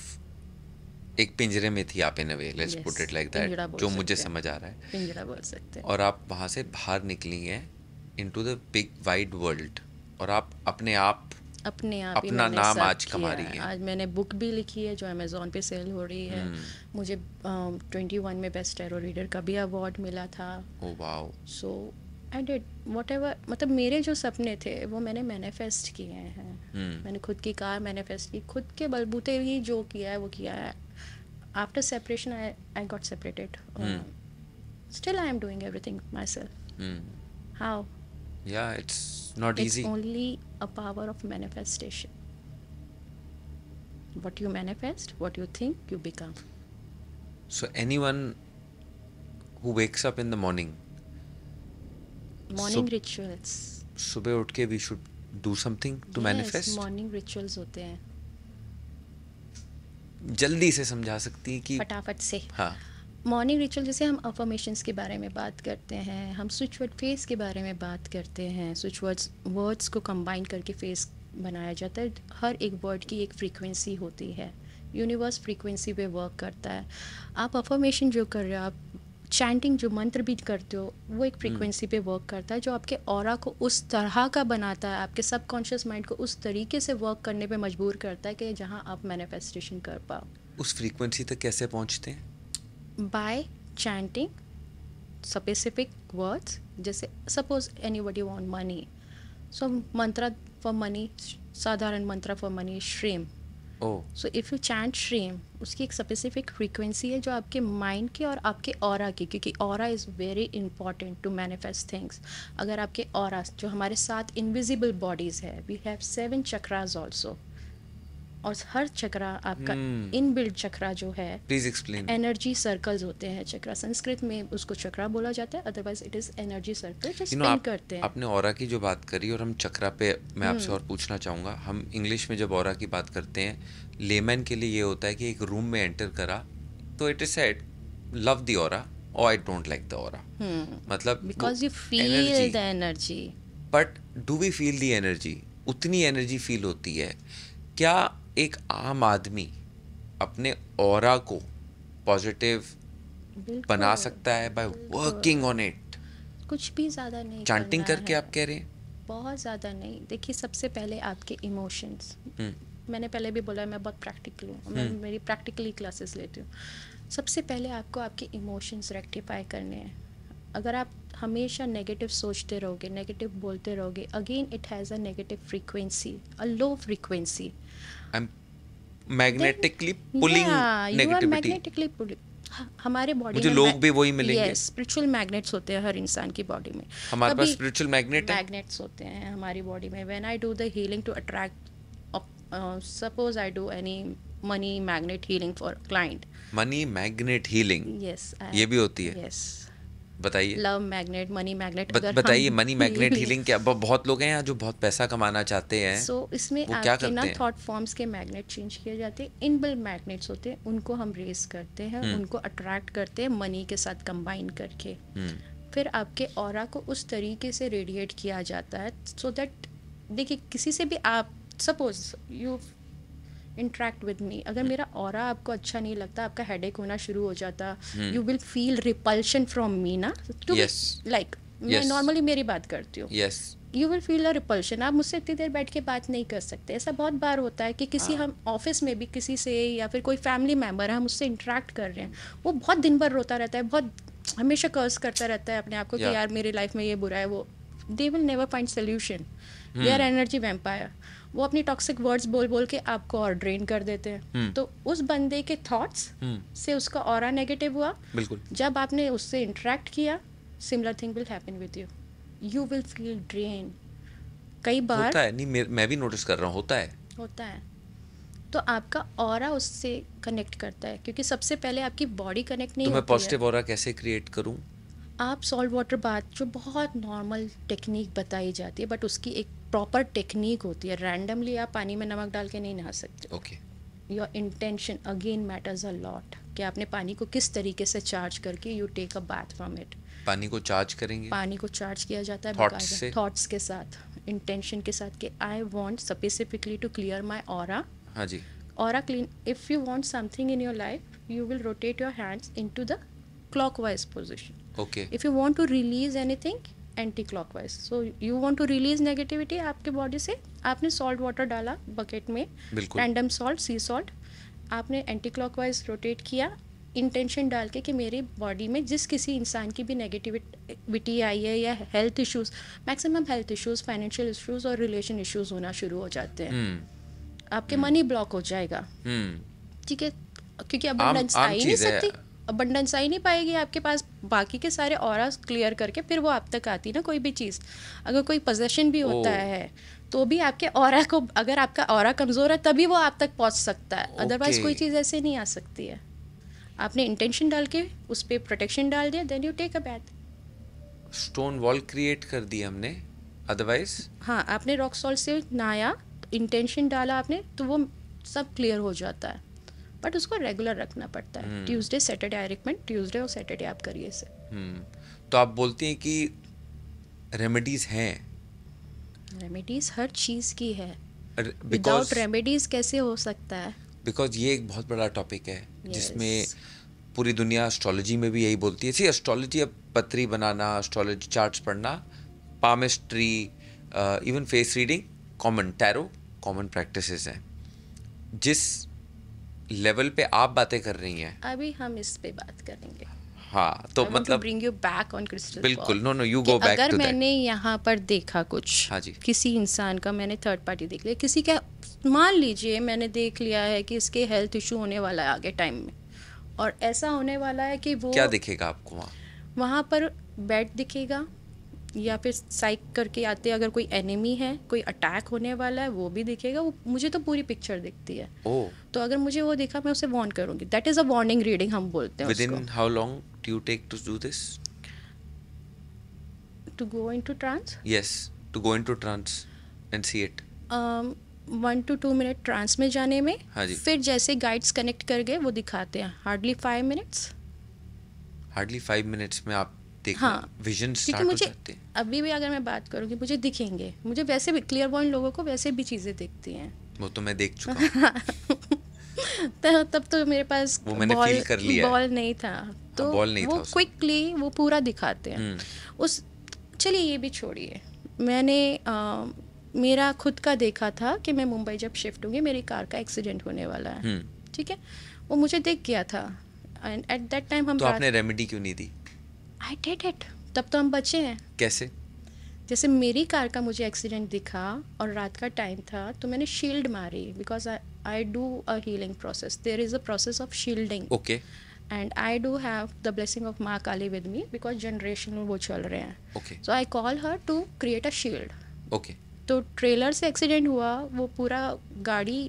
एक पिंजरे में थी आप in way let's put it like that जो मुझे समझ आ रहा है पिंजरा बोल सकते हैं और आप वहां से बाहर निकली हैं into the big wide world और आप अपने आप अपने आप अपना नाम आज कमा रही हैं आज मैंने बुक भी लिखी है जो Amazon पे सेल हो रही है हम्म। मुझे 21 में बेस्ट टेरो रीडर का भी अवार्ड मिला था oh wow so I did whatever मतलब मेरे जो सपने थे वो मैंने मैनिफेस्ट किए हैं hmm. मैंने खुद की कार मैनिफेस्ट की खुद के बलबूते ही जो किया है वो किया है after separation I I got separated still I am doing everything my self how या it's not easy only a power of manifestation what you manifest what you think you become so anyone who wakes up in the morning morning rituals सुबह उठ के we should do something to manifest morning rituals होते हैं जल्दी से समझा सकती है कि फटाफट से हाँ मॉर्निंग रिचुअल जैसे हम अफर्मेशंस के बारे में बात करते हैं हम स्विच वर्ड फेस के बारे में बात करते हैं स्विच वर्ड्स वर्ड्स को कंबाइन करके फेस बनाया जाता है हर एक वर्ड की एक फ्रीक्वेंसी होती है यूनिवर्स फ्रीक्वेंसी पे वर्क करता है आप अफर्मेशन जो कर रहे हो आप चैंटिंग जो मंत्र भी करते हो वो एक फ्रीक्वेंसी हम्म। पे वर्क करता है जो आपके और को उस तरह का बनाता है आपके सबकॉन्शियस माइंड को उस तरीके से वर्क करने पे मजबूर करता है कि जहाँ आप मैनिफेस्टेशन कर पाओ उस फ्रीक्वेंसी तक कैसे पहुँचते हैं बाय चैंटिंग स्पेसिफिक वर्ड्स जैसे suppose anybody want money so mantra for money साधारण mantra for money shreem so if you chant shreem उसकी एक स्पेसिफिक फ्रीक्वेंसी है जो आपके माइंड के और आपके और की क्योंकि aura is very important to manifest things अगर आपके और जो हमारे साथ इनविजिबल बॉडीज़ है we have seven chakras also और हर चक्रा आपका इन हम्म। बिल्ड चक्रा जो है एनर्जी सर्कल्स होते हैं चक्रा संस्कृत में उसको चक्रा बोला जाता है otherwise it is energy circle जो स्पिन करते हैं आपने और की जो बात करी और हम चक्रा पे मैं आपसे हम्म। और पूछना चाहूंगा हम इंग्लिश में जब और की बात करते हैं लेमैन के लिए ये होता है कि एक रूम में एंटर करा तो it is said love the aura I don't like the aura मतलब because you feel the energy but do we feel the energy उतनी एनर्जी फील होती है क्या एक आम आदमी अपने और को पॉजिटिव बना सकता है बाय वर्किंग ऑन इट कुछ भी ज़्यादा नहीं चैंटिंग करके आप कह रहे हैं बहुत ज़्यादा नहीं देखिए सबसे पहले आपके इमोशंस हम्म। मैंने पहले भी बोला मैं बहुत प्रैक्टिकल हूँ मैं हम्म। मेरी प्रैक्टिकली क्लासेस लेती हूँ सबसे पहले आपको आपके इमोशंस रेक्टिफाई करने हैं अगर आप हमेशा नेगेटिव सोचते रहोगे नेगेटिव बोलते रहोगे again it has a negative frequency a low frequency magnetically pulling magnetically pulling हमारे बॉडी में लोग भी वही मिलेंगे स्पिरिचुअल मैग्नेट्स होते हैं हर इंसान की बॉडी में हमारे पास स्पिरिचुअल मैग्नेट मैग्नेट्स होते हैं हमारी बॉडी में when I do the healing to attract suppose I do any money magnet healing for client money magnet healing yes ये भी होती है यस yes. बताइए लव मैग्नेट मनी मैग्नेट बताइए मनी मैग्नेट हीलिंग क्या बहुत लोग हैं यहाँ जो बहुत पैसा कमाना चाहते हैं सो so, इसमें वो आपके ना थॉट फॉर्म्स के मैग्नेट चेंज किए जाते हैं इन मैग्नेट्स होते हैं उनको हम रेस करते हैं हम्म। उनको अट्रैक्ट करते हैं मनी के साथ कंबाइन करके हम्म। फिर आपके और को उस तरीके से रेडिएट किया जाता है सो so दैट देखिए किसी से भी आप suppose you interact with me अगर मेरा और आपको अच्छा नहीं लगता आपका एक होना शुरू हो जाता you will feel repulsion from me ना टू लाइक मैं नॉर्मली मेरी बात करती हूँ you will feel a repulsion आप मुझसे इतनी देर बैठ के बात नहीं कर सकते ऐसा बहुत बार होता है कि किसी हाँ। हम ऑफिस में भी किसी से या फिर कोई फैमिली मेम्बर है हम उससे इंटरेक्ट कर रहे हैं वो बहुत दिन भर रोता रहता है बहुत हमेशा कर्ज करता रहता है अपने आप को कि यार मेरी लाइफ में ये बुरा है वो they will never find solution they are energy vampire वो अपनी टॉक्सिक वर्ड्स बोल बोल के आपको और ड्रेन कर देते हैं हम्म। तो उस बंदे के थॉट्स हम्म। से उसका और नेगेटिव हुआ बिल्कुल जब आपने उससे इंटरेक्ट किया similar thing will happen with you you will feel drain कई बार होता है नहीं मैं भी नोटिस कर रहा हूँ होता है होता है तो आपका और उससे कनेक्ट करता है क्योंकि सबसे पहले आपकी बॉडी कनेक्ट नहीं तो मैं पॉजिटिव और कैसे क्रिएट करूँ आप सॉल्ट वाटर बाथ जो बहुत नॉर्मल टेक्निक बताई जाती है बट उसकी एक प्रॉपर टेक्निक होती है रैंडमली आप पानी में नमक डाल के नहीं नहा सकते okay your intention again matters a lot कि आपने पानी को किस तरीके से चार्ज करके you take a bath from it पानी को चार्ज करेंगे पानी को चार्ज किया जाता है थॉट्स के साथ इंटेंशन के साथ कि I want specifically to clear my aura हाँ जी aura clean if you want something in your life you will rotate your hands into the clockwise position okay if you want to release anything anti clockwise so you want to release negativity आपके body से आपने salt water डाला bucket में random salt sea salt आपने anti clockwise rotate किया intention डाल के कि मेरे बॉडी में जिस किसी इंसान की भी नेगेटिविटी आई है या health issues maximum health issues financial issues और रिलेशन इश्यूज होना शुरू हो जाते हैं हम्म। आपके मनी हम्म। ब्लॉक हो जाएगा हम्म। ठीक है क्योंकि अब आ ही नहीं सकती अबंडेंस आ ही नहीं पाएगी आपके पास बाकी के सारे और क्लियर करके फिर वो आप तक आती ना कोई भी चीज़ अगर कोई पोजेशन भी होता है तो भी आपके और को अगर आपका और कमज़ोर है तभी वो आप तक पहुंच सकता है अदरवाइज okay. कोई चीज़ ऐसे नहीं आ सकती है आपने इंटेंशन डाल के उस पर प्रोटेक्शन डाल दिया then you take a bath stone wall create कर दी हमने अदरवाइज हाँ आपने रॉक सॉल्ट से नहाया इंटेंशन डाला आपने तो वो सब क्लियर हो जाता है बट उसको रेगुलर रखना पड़ता है Tuesday Saturday I recommend Tuesday और सैटरडे आप करिए इसे हम्म। तो आप बोलती हैं कि रेमेडीज हैं रेमेडीज हर चीज़ की है विदाउट रेमेडीज कैसे हो सकता है बिकॉज ये एक बहुत बड़ा टॉपिक है yes. जिसमें पूरी दुनिया एस्ट्रोलॉजी में भी यही बोलती है सी एस्ट्रोलॉजी अब पत्री बनाना एस्ट्रोलॉजी चार्ट्स पढ़ना palmistry even face reading common tarot common practices हैं जिस लेवल पे आप बातें कर रही हैं अभी हम इस पे बात करेंगे हाँ तो I मतलब bring you back on crystal बिल्कुल no no you go back अगर मैंने यहाँ पर देखा कुछ हाँ जी किसी इंसान का मैंने थर्ड पार्टी देख लिया किसी का मान लीजिए मैंने देख लिया है कि इसके हेल्थ इशू होने वाला है आगे टाइम में और ऐसा होने वाला है कि वो क्या दिखेगा आपको वहाँ पर बेड दिखेगा या फिर साइक करके आते अगर कोई एनिमी है कोई अटैक होने वाला है वो भी दिखेगा वो मुझे तो पूरी पिक्चर दिखती है oh. तो अगर मुझे वो दिखा मैं उसे वार्न करूंगी that is a warning reading हम बोलते हैं with how long do you take to do this to go into trance yes to go into trance and see it one to two minute trance में जाने में हाँ जी. फिर जैसे guides connect कर गए वो दिखाते हैं hardly five minutes hardly five minutes में आप हाँ, विजन स्टार्ट मुझे अभी भी अगर मैं बात करूँ कि मुझे दिखेंगे मुझे वैसे भी क्लियर पॉइंट लोगों को वैसे भी चीज़ें दिखती हैं वो तो मैं देख चुका [LAUGHS] तो तब तो मेरे पास बॉल, कर लिया बॉल नहीं था हाँ, तो नहीं वो क्विकली वो पूरा दिखाते हैं हम्म। उस चलिए ये भी छोड़िए मैंने आ, मेरा खुद का देखा था कि मैं मुंबई जब शिफ्ट होंगी मेरी कार का एक्सीडेंट होने वाला है हम्म। ठीक है वो मुझे देख गया था एंड एट दैट टाइम हम तो आपने रेमेडी क्यों नहीं दी आई डिड इट तब तो हम बचे हैं कैसे जैसे मेरी कार का मुझे एक्सीडेंट दिखा और रात का टाइम था तो मैंने शील्ड मारी because I do a healing process there is a process of shielding okay and I do have the blessing of Maa Kali with me because generation वो चल रहे हैं ओके so I call her to create a shield okay तो trailer से accident हुआ वो पूरा गाड़ी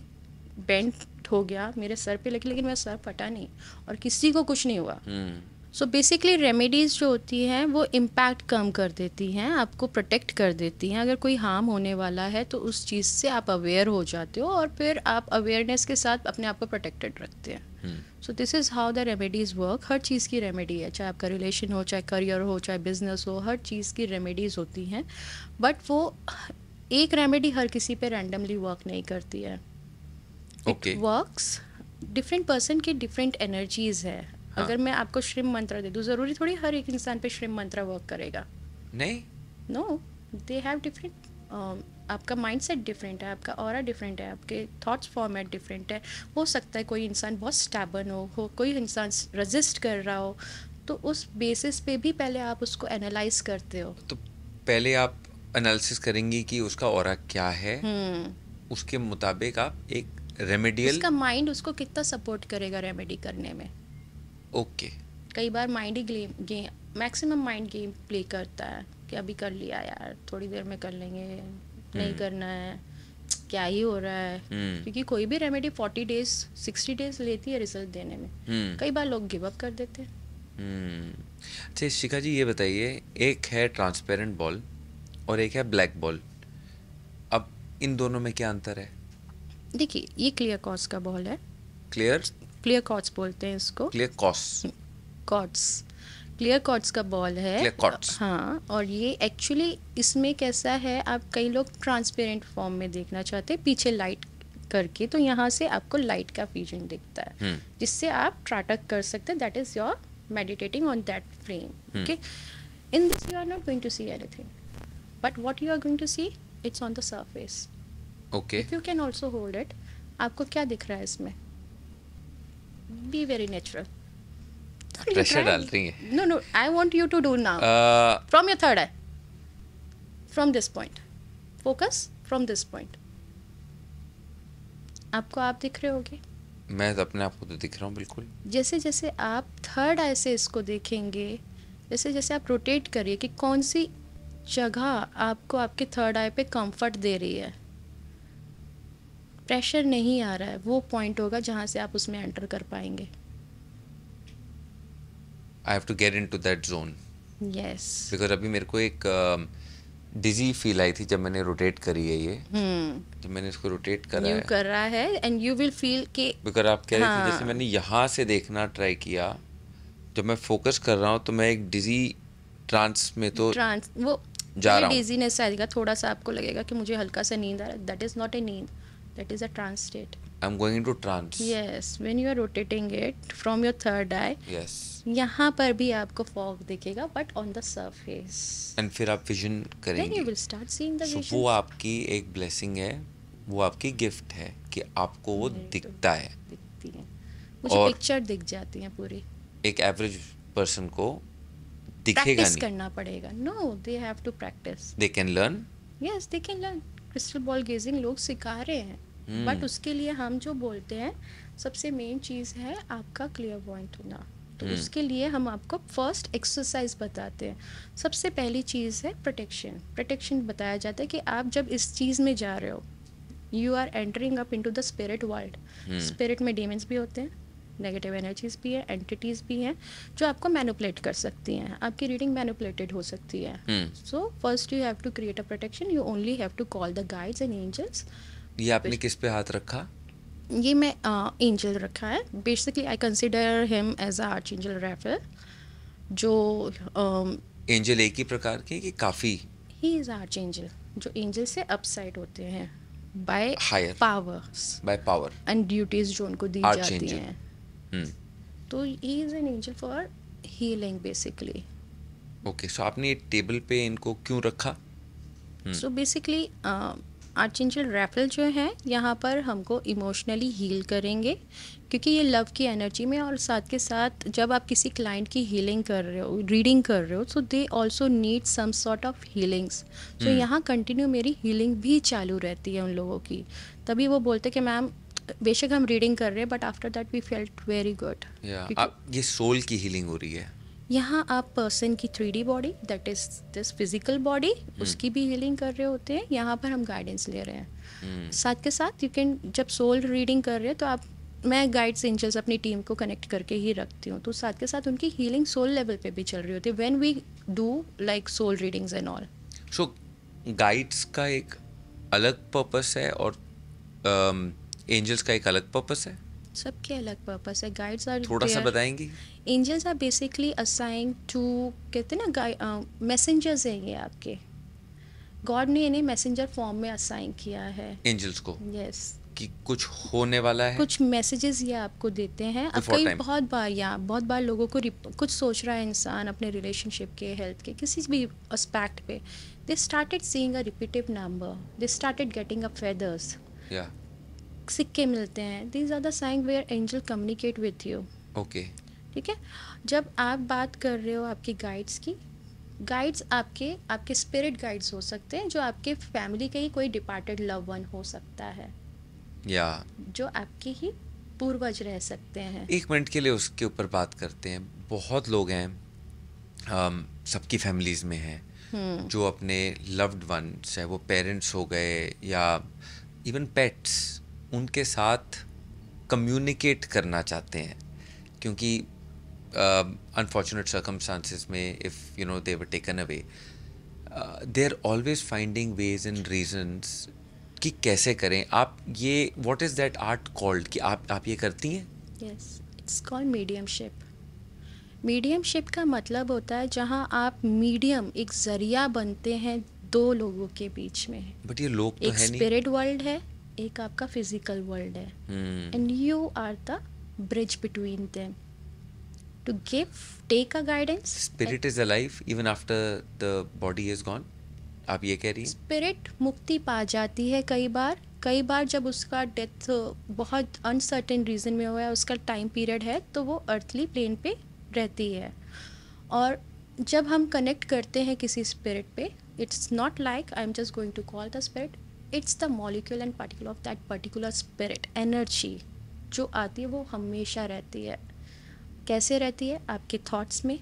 बेंट हो गया मेरे सर पे लगी लेकिन मेरा सर फटा नहीं और किसी को कुछ नहीं हुआ hmm. सो बेसिकली रेमेडीज़ जो होती हैं वो इम्पैक्ट कम कर देती हैं आपको प्रोटेक्ट कर देती हैं अगर कोई हार्म होने वाला है तो उस चीज़ से आप अवेयर हो जाते हो और फिर आप अवेयरनेस के साथ अपने आप को प्रोटेक्टेड रखते हैं so this is how the remedies work हर चीज़ की रेमेडी है चाहे आपका रिलेशन हो चाहे करियर हो चाहे बिजनेस हो हर चीज़ की रेमेडीज़ होती हैं बट वो एक रेमेडी हर किसी पर रैंडमली वर्क नहीं करती है इट वर्क्स डिफरेंट पर्सन की डिफरेंट एनर्जीज है हाँ। अगर मैं आपको श्रीम मंत्र दे दूँ ज़रूरी थोड़ी हर एक इंसान पे श्रीम मंत्र वर्क करेगा नहीं नो दे हैव डिफरेंट आपका माइंडसेट डिफरेंट है आपका और डिफरेंट है आपके थॉट्स फॉर्मेट डिफरेंट है हो सकता है कोई इंसान बहुत स्टैबन हो, हो कोई इंसान रजिस्ट कर रहा हो तो उस बेसिस पे भी पहले आप उसको एनालाइज करते हो तो पहले आप एनालिसिस करेंगी कि उसका और क्या है हम्म। उसके मुताबिक आप एक रेमेडियल उसका माइंड उसको कितना सपोर्ट करेगा रेमेडी करने में ओके okay. कई बार माइंड ही game game maximum mind game play करता है कि अभी कर लिया यार थोड़ी देर में कर लेंगे hmm. नहीं हम्म। करना है क्या ही हो रहा है hmm. क्योंकि कोई भी remedy forty days sixty days लेती है रिजल्ट देने में hmm. कई बार लोग गिव अप कर देते हैं अच्छा शिखा जी ये बताइए एक है ट्रांसपेरेंट बॉल और एक है ब्लैक बॉल अब इन दोनों में क्या अंतर है देखिए ये क्लियर कॉज का बॉल है क्लियर क्लियर कॉट्स बोलते हैं इसको clear quartz quartz clear quartz का बॉल है हाँ और ये एक्चुअली इसमें कैसा है आप कई लोग ट्रांसपेरेंट फॉर्म में देखना चाहते हैं पीछे लाइट करके तो यहाँ से आपको लाइट का फ्यूजन दिखता है हम्म। जिससे आप ट्राटक कर सकते हैं that is your meditating on that frame okay in this you are not going to see anything but what you are going to see it's on the surface okay if you can also hold it आपको क्या दिख रहा है इसमें be very natural pressure डाल रही है no no I want you to do now from your third eye from this point focus from this point आपको आप दिख रहे होगे मैं तो अपने आप को तो दिख रहा हूँ बिल्कुल जैसे जैसे आप थर्ड आई से इसको देखेंगे जैसे जैसे आप रोटेट करिए कि कौन सी जगह आपको आपके थर्ड आई पे कंफर्ट दे रही है प्रेशर नहीं आ रहा है वो पॉइंट होगा जहाँ से आप उसमें एंटर कर पाएंगे I have to get into that zone yes because अभी मेरे को एक डिजी um, फील आई थी जब मैंने रोटेट करी है ये hmm. जब मैंने इसको रोटेट करा है कर रहा है एंड यू विल फील कि बिकॉज आप कह रहे थे जैसे हाँ। मैंने यहाँ से देखना ट्राई किया जब मैं फोकस कर रहा हूँ तो मैं एक डिजी ट्रांस में तो ट्रांस वो जा रहा हूँ डिजीनेस आएगा थोड़ा सा आपको लगेगा कि मुझे हल्का सा नींद आ रहा है दैट इज नॉट ए नींद that is a trance state i'm going into trance yes when you are rotating it from your third eye yes यहाँ पर भी आपको फॉग दिखेगा but on the surface and फिर आप विजन करेंगे then you will start seeing the vision वो आपकी एक ब्लेसिंग है वो आपकी गिफ्ट है कि आपको वो दिखता है दिखती है मुझे पिक्चर दिख जाती है पूरी एक एवरेज पर्सन को दिखेगा नहीं करना पड़ेगा no they have to practice they can learn yes they can learn crystal ball gazing लोग सिखा रहे हैं बट hmm. उसके लिए हम जो बोलते हैं सबसे मेन चीज़ है आपका क्लियर पॉइंट होना तो hmm. उसके लिए हम आपको फर्स्ट एक्सरसाइज बताते हैं सबसे पहली चीज़ है प्रोटेक्शन प्रोटेक्शन बताया जाता है कि आप जब इस चीज़ में जा रहे हो you are entering up into the spirit world spirit में डेमेंस भी होते हैं नेगेटिव एनर्जीज भी है एंटिटीज भी हैं जो आपको मैनुपलेट कर सकती हैं आपकी रीडिंग मैनुपलेटेड हो सकती है so first you have to create a protection you only have to call the guides and angels ये आपने किस पे हाथ रखा ये मैं एंजल uh, रखा है basically I consider him as archangel Raphael जो एंजल uh, एक ही प्रकार के कि काफ़ी ही इज आर्च एंजल जो एंजल से अपसाइड होते हैं by higher powers by power and duties जो उनको दी जाती हैं hmm. तो he is an angel for healing basically okay so आपने टेबल पे इनको क्यों रखा so basically hmm. Archangel Raphael जो है यहाँ पर हमको इमोशनली हील करेंगे क्योंकि ये लव की एनर्जी में और साथ के साथ जब आप किसी क्लाइंट की हीलिंग कर रहे हो रीडिंग कर रहे हो so they also need some sort of healings so यहाँ कंटिन्यू मेरी हीलिंग भी चालू रहती है उन लोगों की तभी वो बोलते कि मैम बेशक हम रीडिंग कर रहे हैं but after that we felt very good ये सोल की हीलिंग हो रही है यहाँ आप पर्सन की three D body that is this physical body उसकी भी हीलिंग कर रहे होते हैं यहाँ पर हम गाइडेंस ले रहे हैं hmm. साथ के साथ यू कैन जब सोल रीडिंग कर रहे हैं तो आप मैं गाइड्स एंजल्स अपनी टीम को कनेक्ट करके ही रखती हूँ तो साथ के साथ उनकी हीलिंग सोल लेवल पे भी चल रही होती है when we do like soul readings and all so guides का एक अलग पर्पस है और एंजल्स um, का एक अलग पर्पस है सबके अलग पर्पस है गाइड्स आर थोड़ा सा बताएंगे angels are basically assign to कहते ना मैसेंजर्स हैं ये आपके गॉड ने इन्हें मैसेंजर फॉर्म में असाइन किया है एंजल्स को यस yes. कि कुछ होने वाला है कुछ मैसेजेस ये आपको देते हैं अब कई बहुत बार या बहुत बार लोगों को कुछ सोच रहा है इंसान अपने रिलेशनशिप के हेल्थ के किसी भी एस्पेक्ट पे they started seeing a repetitive number they started getting a feathers सिक्के मिलते हैं these are the sign where angel communicate with you okay ठीक है जब आप बात कर रहे हो आपके गाइड्स की गाइड्स आपके आपके स्पिरिट गाइड्स हो सकते हैं जो आपके फैमिली के ही कोई डिपार्टेड लव वन हो सकता है या जो आपके ही पूर्वज रह सकते हैं एक मिनट के लिए उसके ऊपर बात करते हैं बहुत लोग हैं सबकी फैमिलीज में हैं हम्म। जो अपने लव्ड वन चाहे वो पेरेंट्स हो गए या इवन पेट्स उनके साथ कम्युनिकेट करना चाहते हैं क्योंकि अनफॉर्चुनेट सर्कमस्टांसिस में if you know they were taken away they are always finding ways and reasons कि कैसे करें आप ये what is that art called कि आप आप ये करती हैं yes it's called mediumship mediumship का मतलब होता है जहाँ आप मीडियम एक जरिया बनते हैं दो लोगों के बीच में बट ये लोग तो एक स्पिरिट वर्ल्ड है एक आपका फिजिकल वर्ल्ड है and you are the bridge between them to give take a guidance spirit is alive even after the body is gone आप ये कह रही स्पिरिट मुक्ति पा जाती है कई बार कई बार जब उसका डेथ बहुत अनसर्टेन रीजन में हुआ है उसका टाइम पीरियड है तो वो अर्थली प्लेन पे रहती है और जब हम कनेक्ट करते हैं किसी स्पिरिट पे it's not like I am just going to call the spirit it's the molecule and particle of that particular spirit energy जो आती है वो हमेशा रहती है कैसे रहती है आपके थॉट्स में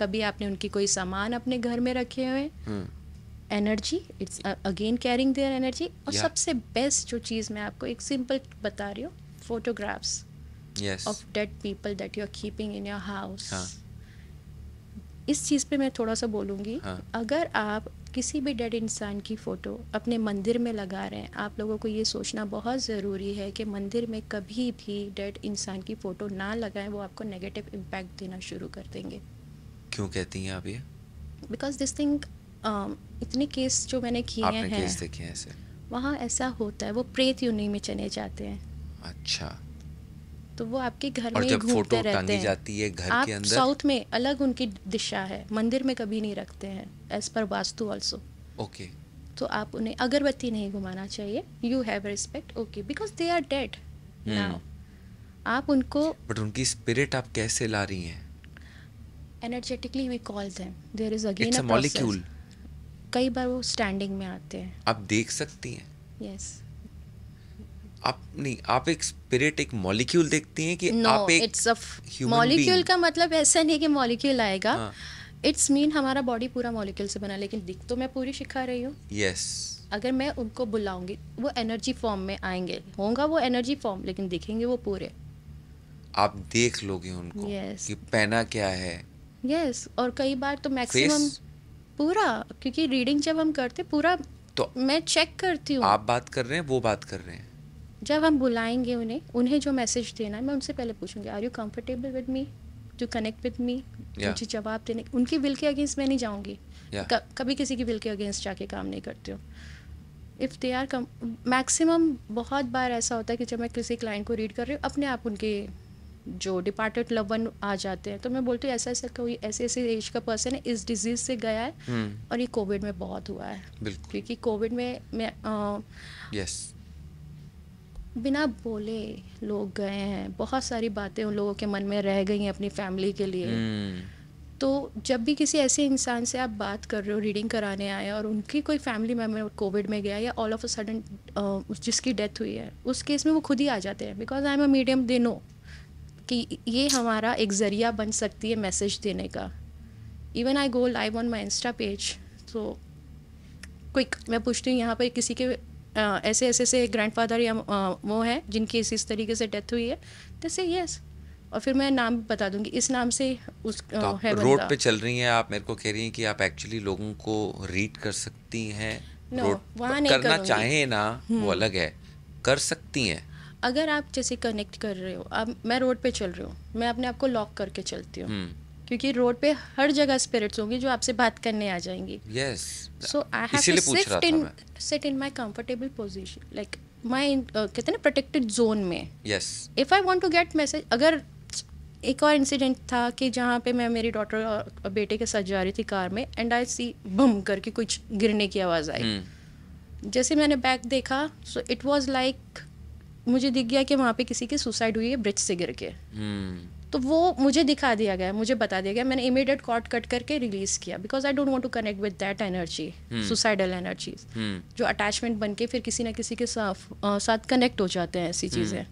कभी आपने उनकी कोई सामान अपने घर में रखे हुए energy it's again carrying their energy और yeah. सबसे बेस्ट जो चीज़ मैं आपको एक सिंपल बता रही हूँ photographs of dead people that you are keeping in your house इस चीज़ पे मैं थोड़ा सा बोलूँगी हाँ. अगर आप किसी भी डेड इंसान की फ़ोटो अपने मंदिर में लगा रहे हैं आप लोगों को ये सोचना बहुत ज़रूरी है कि मंदिर में कभी भी डेड इंसान की फ़ोटो ना लगाएं वो आपको नेगेटिव इम्पैक्ट देना शुरू कर देंगे क्यों कहती हैं आप ये बिकॉज दिस थिंग इतने केस जो मैंने किए हैं ऐसे वहाँ ऐसा होता है वो प्रेत यूनि में चले जाते हैं अच्छा तो वो आपके घर और में जब घूमते रहते हैं जाती है घर आप के अंदर साउथ में अलग उनकी दिशा है मंदिर में कभी नहीं रखते हैं as per vastu also okay तो आप उन्हें अगरबत्ती नहीं घुमाना चाहिए you have respect okay because they are dead आप उनको बट उनकी स्पिरिट आप कैसे ला रही हैं energetically we call them there is again a molecule कई बार वो स्टैंडिंग में आते हैं आप देख सकती हैं यस yes. आप नहीं आप एक स्पिरिट एक मॉलिक्यूल देखती हैं कि no, आप एक मॉलिक्यूल का मतलब ऐसा नहीं कि मॉलिक्यूल आएगा हाँ. इट्स मीन हमारा बॉडी पूरा मॉलिक्यूल से बना लेकिन दिख तो मैं पूरी सिखा रही हूँ यस yes. अगर मैं उनको बुलाऊंगी वो एनर्जी फॉर्म में आएंगे होगा वो एनर्जी फॉर्म लेकिन दिखेंगे वो पूरे आप देख लोगे उनको yes. कि पहना क्या है यस yes. और कई बार तो मैक्सिमम पूरा क्योंकि रीडिंग जब हम करते पूरा तो मैं चेक करती हूँ आप बात कर रहे हैं वो बात कर रहे हैं जब हम बुलाएंगे उन्हें उन्हें जो मैसेज देना है मैं उनसे पहले पूछूंगी are you comfortable with me to connect with me मुझे जवाब देने उनके विल के अगेंस्ट मैं नहीं जाऊँगी yeah. कभी किसी की विल के अगेंस्ट जाके काम नहीं करती हूँ if they are come maximum बहुत बार ऐसा होता है कि जब मैं किसी क्लाइंट को रीड कर रही हूँ अपने आप उनके जो डिपार्टेड लव वन आ जाते हैं तो मैं बोलती हूँ ऐसा ऐसा कोई ऐसे ऐसे एज का पर्सन है इस डिजीज से गया है hmm. और ये कोविड में बहुत हुआ है क्योंकि कोविड में मैं यस बिना बोले लोग गए हैं बहुत सारी बातें उन लोगों के मन में रह गई हैं अपनी फैमिली के लिए हम्म। तो जब भी किसी ऐसे इंसान से आप बात कर रहे हो रीडिंग कराने आए और उनकी कोई फैमिली मेम्बर कोविड में गया या ऑल ऑफ अ सडन जिसकी डेथ हुई है उस केस में वो खुद ही आ जाते हैं because I am a medium they know कि ये हमारा एक ज़रिया बन सकती है मैसेज देने का even I go live on my insta page तो क्विक मैं पूछती हूँ यहाँ पर किसी के ऐसे ऐसे से ग्रैंडफादर या वो हैं जिनकी इस इस तरीके से डेथ हुई है तो से यस और फिर मैं नाम बता दूंगी इस नाम से उस तो आ, है रोड पे चल रही हैं आप मेरे को कह रही हैं कि आप एक्चुअली लोगों को रीड कर सकती हैं no, रोड वहाँ नहीं करना चाहे ना वो हम्म। अलग है कर सकती हैं अगर आप जैसे कनेक्ट कर रहे हो अब मैं रोड पे चल रही हूँ मैं अपने आप को लॉक करके चलती हूँ हम्म। क्योंकि रोड पे हर जगह स्पिरिट्स होंगी जो आपसे बात करने आ जाएंगी yes so I have sit in my comfortable position like my कहते ना प्रोटेक्टेड जोन में yes if I want to get message अगर एक और इंसिडेंट था कि जहाँ पे मैं मेरी डॉटर और बेटे के साथ जा रही थी कार में एंड आई सी बम करके कुछ गिरने की आवाज़ आई hmm. जैसे मैंने बैक देखा सो इट वॉज लाइक मुझे दिख गया कि वहाँ पे किसी की सुसाइड हुई है ब्रिज से गिर के hmm. तो वो मुझे दिखा दिया गया मुझे बता दिया गया मैंने इमीडिएट कॉर्ड कट करके रिलीज किया because I don't want to connect with that energy suicidal energy जो अटैचमेंट बन के फिर किसी ना किसी के साथ साथ कनेक्ट हो जाते हैं ऐसी चीज़ें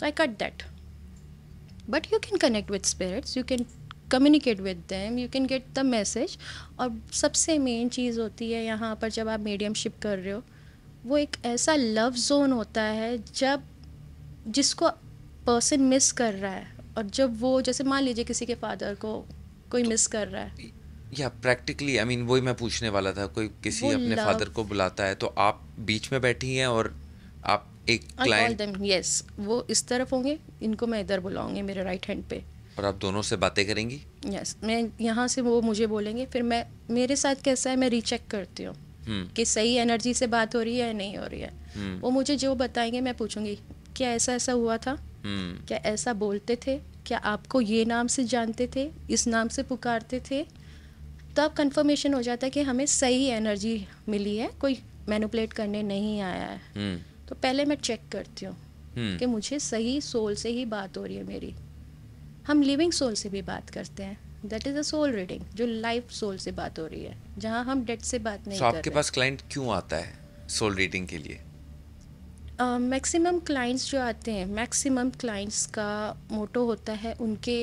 तो I cut that but you can connect with spirits you can communicate with them you can get the message और सबसे मेन चीज़ होती है यहाँ पर जब आप मीडियमशिप कर रहे हो वो एक ऐसा लव जोन होता है जब जिसको पर्सन मिस कर रहा है और जब वो जैसे मान लीजिए किसी के फादर को कोई मिस तो कर रहा है या प्रैक्टिकली आई मीन वही मैं पूछने वाला था कोई किसी अपने फादर को बुलाता है तो आप बीच में बैठी हैं और आप एक क्लाइंट यस वो इस तरफ होंगे इनको मैं इधर बुलाऊंगी मेरे राइट हैंड पे और आप दोनों से बातें करेंगी यस yes, मैं यहाँ से वो मुझे बोलेंगे फिर मैं मेरे साथ कैसा है मैं रीचेक करती हूँ hmm. कि सही एनर्जी से बात हो रही है या नहीं हो रही है hmm. वो मुझे जो बताएंगे मैं पूछूंगी क्या ऐसा ऐसा हुआ था Hmm. क्या ऐसा बोलते थे क्या आपको ये नाम से जानते थे इस नाम से पुकारते थे तो आप कंफर्मेशन हो जाता है कि हमें सही एनर्जी मिली है कोई मैनुपलेट करने नहीं आया है hmm. तो पहले मैं चेक करती हूँ hmm. कि मुझे सही सोल से ही बात हो रही है मेरी हम लिविंग सोल से भी बात करते हैं that is a soul reading जो लाइफ सोल से बात हो रही है जहाँ हम डेट से बात नहीं so आपके पास क्लाइंट क्यों आता है सोल रीडिंग के लिए मैक्सिमम क्लाइंट्स जो आते हैं मैक्सिमम क्लाइंट्स का मोटो होता है उनके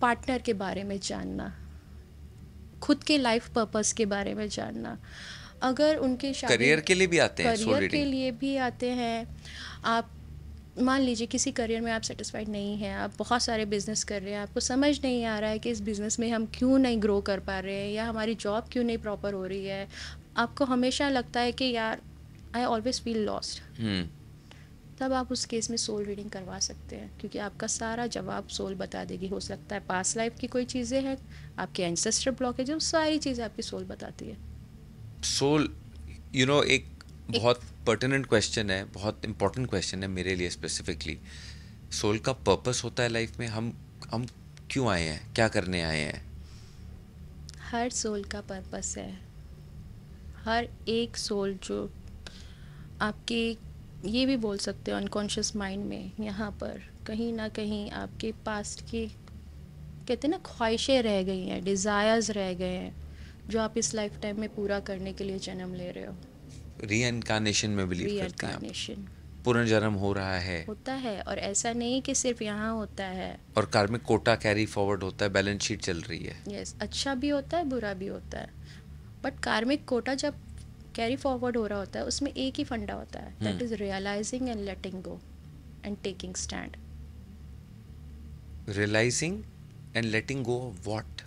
पार्टनर के बारे में जानना खुद के लाइफ पर्पस के बारे में जानना अगर उनके करियर के लिए भी आते हैं करियर के लिए भी आते हैं आप मान लीजिए किसी करियर में आप सेटिस्फाइड नहीं हैं आप बहुत सारे बिजनेस कर रहे हैं आपको समझ नहीं आ रहा है कि इस बिज़नेस में हम क्यों नहीं ग्रो कर पा रहे हैं या हमारी जॉब क्यों नहीं प्रॉपर हो रही है आपको हमेशा लगता है कि यार आई ऑलवेज फील लॉस्ट तब आप उस केस में सोल रीडिंग करवा सकते हैं क्योंकि आपका सारा जवाब सोल बता देगी हो सकता है पास लाइफ की कोई चीज़ें हैं आपके एंसेस्टर ब्लॉकेज है सारी चीज़ें आपकी सोल बताती है सोल यू नो एक बहुत पर्टिनेंट क्वेश्चन है बहुत इंपॉर्टेंट क्वेश्चन है मेरे लिए स्पेसिफिकली सोल का पर्पस होता है लाइफ में हम हम क्यों आए हैं क्या करने आए हैं हर सोल का पर्पस है हर एक सोल जो आपके ये भी बोल सकते हो अनकॉन्शियस माइंड में यहाँ पर कहीं ना कहीं आपके पास्ट की कहते हैं ना ख्वाहिशें रह गई हैं डिज़ायर्स रह गए हैं जो आप इस लाइफ टाइम में पूरा करने के लिए जन्म ले रहे हो रीइनकारनेशन में बिलीव करते हैं पुनर्जन्म हो रहा है होता है और ऐसा नहीं कि सिर्फ यहाँ होता है और कार्मिक कोटा कैरी फॉरवर्ड होता है बैलेंस शीट चल रही है यस yes, अच्छा भी होता है बुरा भी होता है बट कार्मिक कोटा जब कैरी फॉरवर्ड हो रहा होता है उसमें एक ही फंडा होता है that is realising and letting go and taking stand realising and letting go what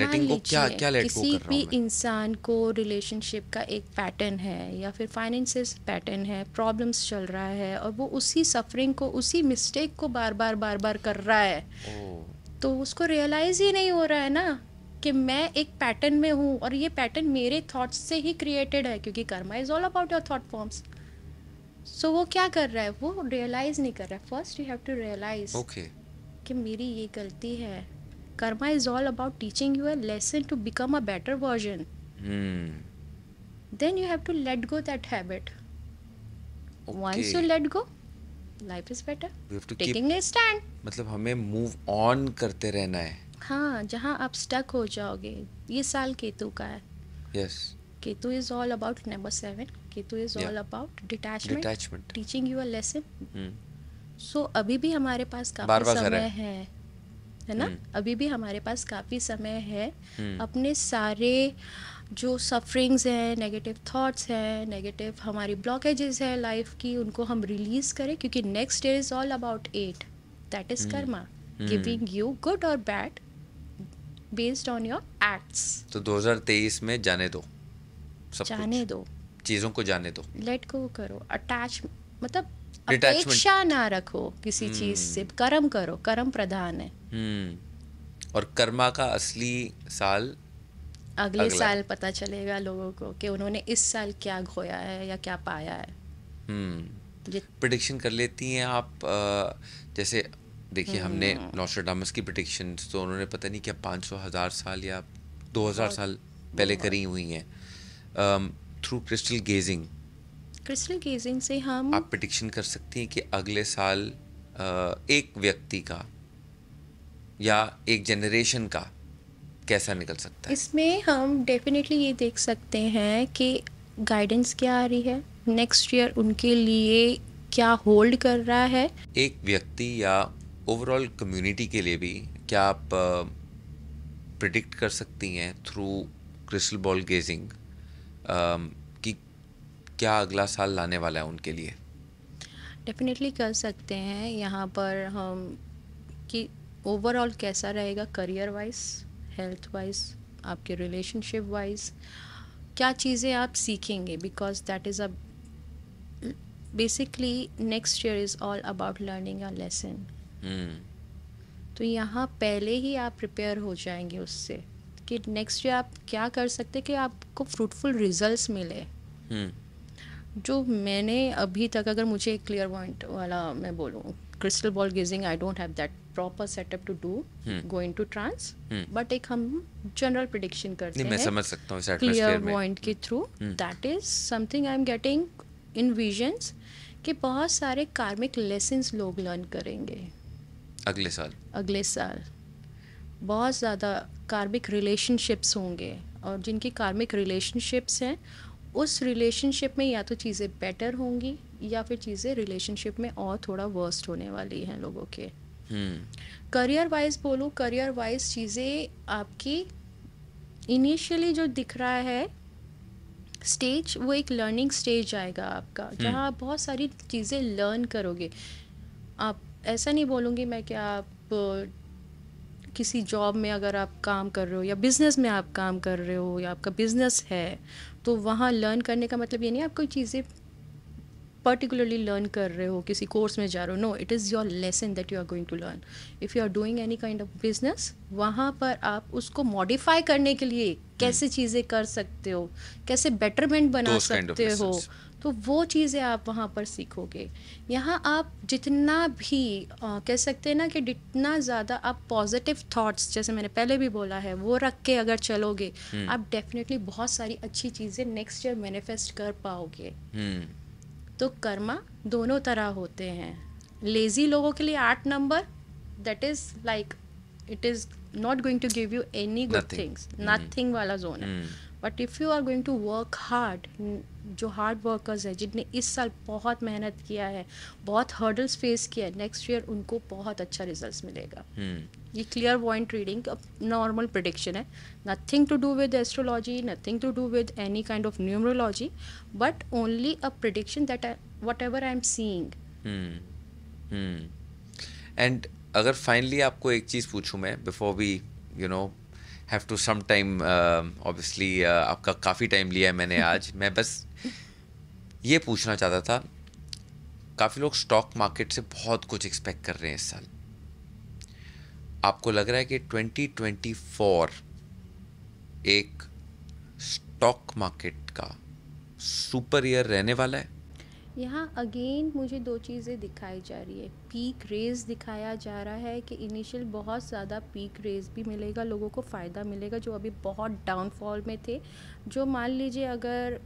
letting go क्या क्या लेट किसी गो कर भी इंसान को रिलेशनशिप का एक पैटर्न है या फिर फाइनेंसेस पैटर्न है प्रॉब्लम्स चल रहा है और वो उसी सफरिंग को उसी मिस्टेक को बार बार बार बार कर रहा है oh. तो उसको रियलाइज ही नहीं हो रहा है ना कि मैं एक पैटर्न में हूँ और ये पैटर्न मेरे थॉट्स से ही क्रिएटेड है क्योंकि karma is all about your thought forms so वो क्या कर रहा है वो रियलाइज़ नहीं कर रहा है first you have to realise कि मेरी ये गलती है karma is all about teaching you a lesson to become a better version then you have to let go that habit once you let go life is better taking a stand मतलब हमें move on करते रहना है हाँ जहाँ आप stuck हो जाओगे ये साल केतु का है yes. Ketu is all about number seven Ketu is all about detachment teaching you lesson so अभी भी हमारे पास काफी समय है है ना अभी भी हमारे पास काफ़ी समय है अपने सारे जो सफरिंग्स हैं नेगेटिव थॉट्स हैं नेगेटिव हमारी ब्लॉकेजेस हैं लाइफ की उनको हम रिलीज़ करें क्योंकि next day is all about eight that is karma giving you good और bad based on your acts तो 2023 में जाने दो सब जाने दो चीजों को जाने दो लेट गो करो अटैच मतलब अपेक्षा ना रखो किसी hmm. चीज से कर्म करो कर्म प्रधान है hmm. और कर्मा का असली साल अगले अगला. साल पता चलेगा लोगों को कि उन्होंने इस साल क्या खोया है या क्या पाया है hmm. प्रिडिक्शन कर लेती हैं आप जैसे देखिए हमने हम्म। नोस्ट्राडामस की प्रडिक्शन तो उन्होंने पता नहीं क्या पाँच सौ हज़ार साल या दो हज़ार साल पहले करी हुई हैं through crystal gazing crystal gazing से हम आप प्रडिक्शन कर सकती हैं कि अगले साल एक व्यक्ति का या एक जनरेशन का कैसा निकल सकता है इसमें हम डेफिनेटली ये देख सकते हैं कि गाइडेंस क्या आ रही है नेक्स्ट ईयर उनके लिए क्या होल्ड कर रहा है एक व्यक्ति या ओवरऑल कम्युनिटी के लिए भी क्या आप प्रिडिक्ट uh, कर सकती हैं थ्रू क्रिस्टल बॉल गेजिंग कि क्या अगला साल लाने वाला है उनके लिए डेफिनेटली कर सकते हैं यहाँ पर हम कि ओवरऑल कैसा रहेगा करियर वाइज हेल्थ वाइज आपके रिलेशनशिप वाइज क्या चीज़ें आप सीखेंगे because that is a basically next year is all about learning a lesson hmm. तो यहाँ पहले ही आप प्रिपेयर हो जाएंगे उससे कि नेक्स्ट ईयर आप क्या कर सकते कि आपको फ्रूटफुल रिजल्ट्स मिले हम्म। जो मैंने अभी तक अगर मुझे एक क्लियर पॉइंट वाला मैं बोलूँ crystal ball gazing I don't have that proper setup to do going to trance but एक हम जनरल प्रिडिक्शन करते हैं समझ सकता हूँ क्लियर पॉइंट के through that is something I am getting in visions कि बहुत सारे कार्मिक लेसन्स लोग लर्न करेंगे अगले साल अगले साल बहुत ज़्यादा कार्मिक रिलेशनशिप्स होंगे और जिनकी कार्मिक रिलेशनशिप्स हैं उस रिलेशनशिप में या तो चीज़ें बेटर होंगी या फिर चीज़ें रिलेशनशिप में और थोड़ा वर्स्ट होने वाली हैं लोगों के करियर वाइज बोलूँ करियर वाइज चीज़ें आपकी इनिशियली जो दिख रहा है स्टेज वो एक लर्निंग स्टेज आएगा आपका हम्म। जहाँ आप बहुत सारी चीज़ें लर्न करोगे आप ऐसा नहीं बोलूँगी मैं कि आप किसी जॉब में अगर आप काम कर रहे हो या बिज़नेस में आप काम कर रहे हो या आपका बिज़नेस है तो वहाँ लर्न करने का मतलब ये नहीं आप कोई चीज़ें पर्टिकुलरली लर्न कर रहे हो किसी कोर्स में जा रहे हो no it is your lesson that you are going to learn if you are doing any kind of business वहाँ पर आप उसको मॉडिफाई करने के लिए कैसे हम्म। चीज़ें कर सकते हो कैसे बेटरमेंट बना सकते kind of हो तो वो चीज़ें आप वहाँ पर सीखोगे यहाँ आप जितना भी आ, कह सकते हैं ना कि जितना ज़्यादा आप पॉजिटिव थॉट्स जैसे मैंने पहले भी बोला है वो रख के अगर चलोगे हम्म। आप डेफिनेटली बहुत सारी अच्छी चीज़ें नेक्स्ट ईयर मैनिफेस्ट कर पाओगे हम्म। तो कर्मा दोनों तरह होते हैं लेज़ी लोगों के लिए आठ नंबर that is like it is not going to give you any good things nothing वाला जोन है but if you are going to work hard जो हार्ड वर्कर्स है जिनने इस साल बहुत मेहनत किया है बहुत हर्डल्स फेस किया है नेक्स्ट ईयर उनको बहुत अच्छा रिजल्ट मिलेगा हम्म। ये क्लियर पॉइंट रीडिंग अब नॉर्मल प्रडिक्शन है nothing to do with astrology nothing to do with any kind of numerology but only a prediction that whatever I am seeing and अगर finally आपको एक चीज़ पूछूँ मैं before we you know have to some time obviously आपका काफ़ी time लिया है मैंने आज [LAUGHS] मैं बस ये पूछना चाहता था काफ़ी लोग स्टॉक मार्केट से बहुत कुछ एक्सपेक्ट कर रहे हैं इस साल आपको लग रहा है कि 2024 एक स्टॉक मार्केट का सुपर ईयर रहने वाला है यहाँ अगेन मुझे दो चीज़ें दिखाई जा रही है पीक रेज दिखाया जा रहा है कि इनिशियल बहुत ज़्यादा पीक रेज भी मिलेगा लोगों को फ़ायदा मिलेगा जो अभी बहुत डाउनफॉल में थे जो मान लीजिए अगर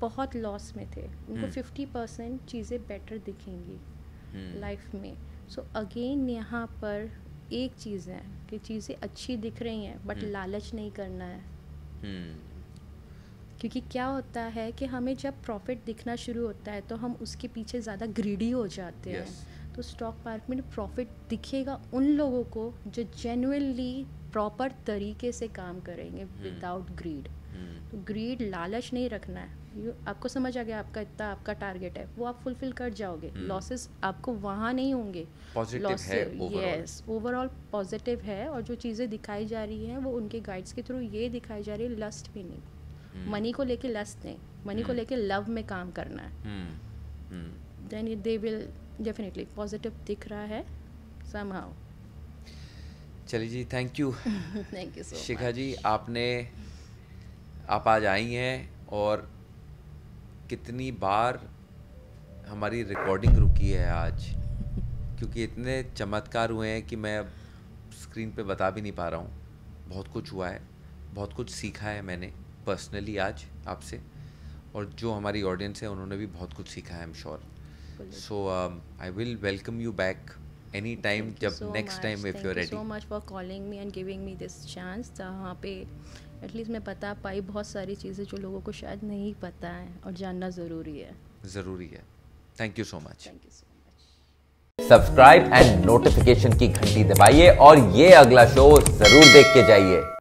बहुत लॉस में थे उनको फिफ्टी हम्म। परसेंट चीज़ें बेटर दिखेंगी लाइफ हम्म। में सो so अगेन यहाँ पर एक चीज़ है कि चीज़ें अच्छी दिख रही हैं बट हम्म। लालच नहीं करना है क्योंकि क्या होता है कि हमें जब प्रॉफिट दिखना शुरू होता है तो हम उसके पीछे ज़्यादा ग्रीडी हो जाते yes. हैं तो स्टॉक मार्केट में प्रॉफिट दिखेगा उन लोगों को जो जेनुअनली प्रॉपर तरीके से काम करेंगे विदाउट hmm. Greed hmm. तो ग्रीड लालच नहीं रखना है आपको समझ आ गया आपका इतना आपका टारगेट है वो आप फुलफिल कर जाओगे लॉसेस hmm. आपको वहाँ नहीं होंगे यस ओवरऑल पॉजिटिव है और जो चीज़ें दिखाई जा रही हैं वो उनके गाइड्स के थ्रू ये दिखाई जा रही है लस्ट भी नहीं मनी hmm. को लेके लस्त नहीं मनी को hmm. लेके लव में काम करना है then they will definitely positive दिख रहा है सम हाउ चलिए जी thank you thank you so Shikha ji आपने आप आज आई हैं और कितनी बार हमारी रिकॉर्डिंग रुकी है आज क्योंकि इतने चमत्कार हुए हैं कि मैं अब स्क्रीन पे बता भी नहीं पा रहा हूँ बहुत कुछ हुआ है बहुत कुछ सीखा है मैंने पर्सनली आज आपसे और जो हमारी ऑडियंस है उन्होंने भी बहुत कुछ सीखा है I am sure so I will welcome you back any time जब next time if you ready so much for calling me and giving me this chance जहाँ पे एटलीस्ट मैं बता पाई बहुत सारी चीज़ें जो लोगों को शायद नहीं पता है और जानना ज़रूरी है ज़रूरी है thank you so much thank you so subscribe and notification की घंटी दबाइए और ये अगला शो जरूर देख के जाइए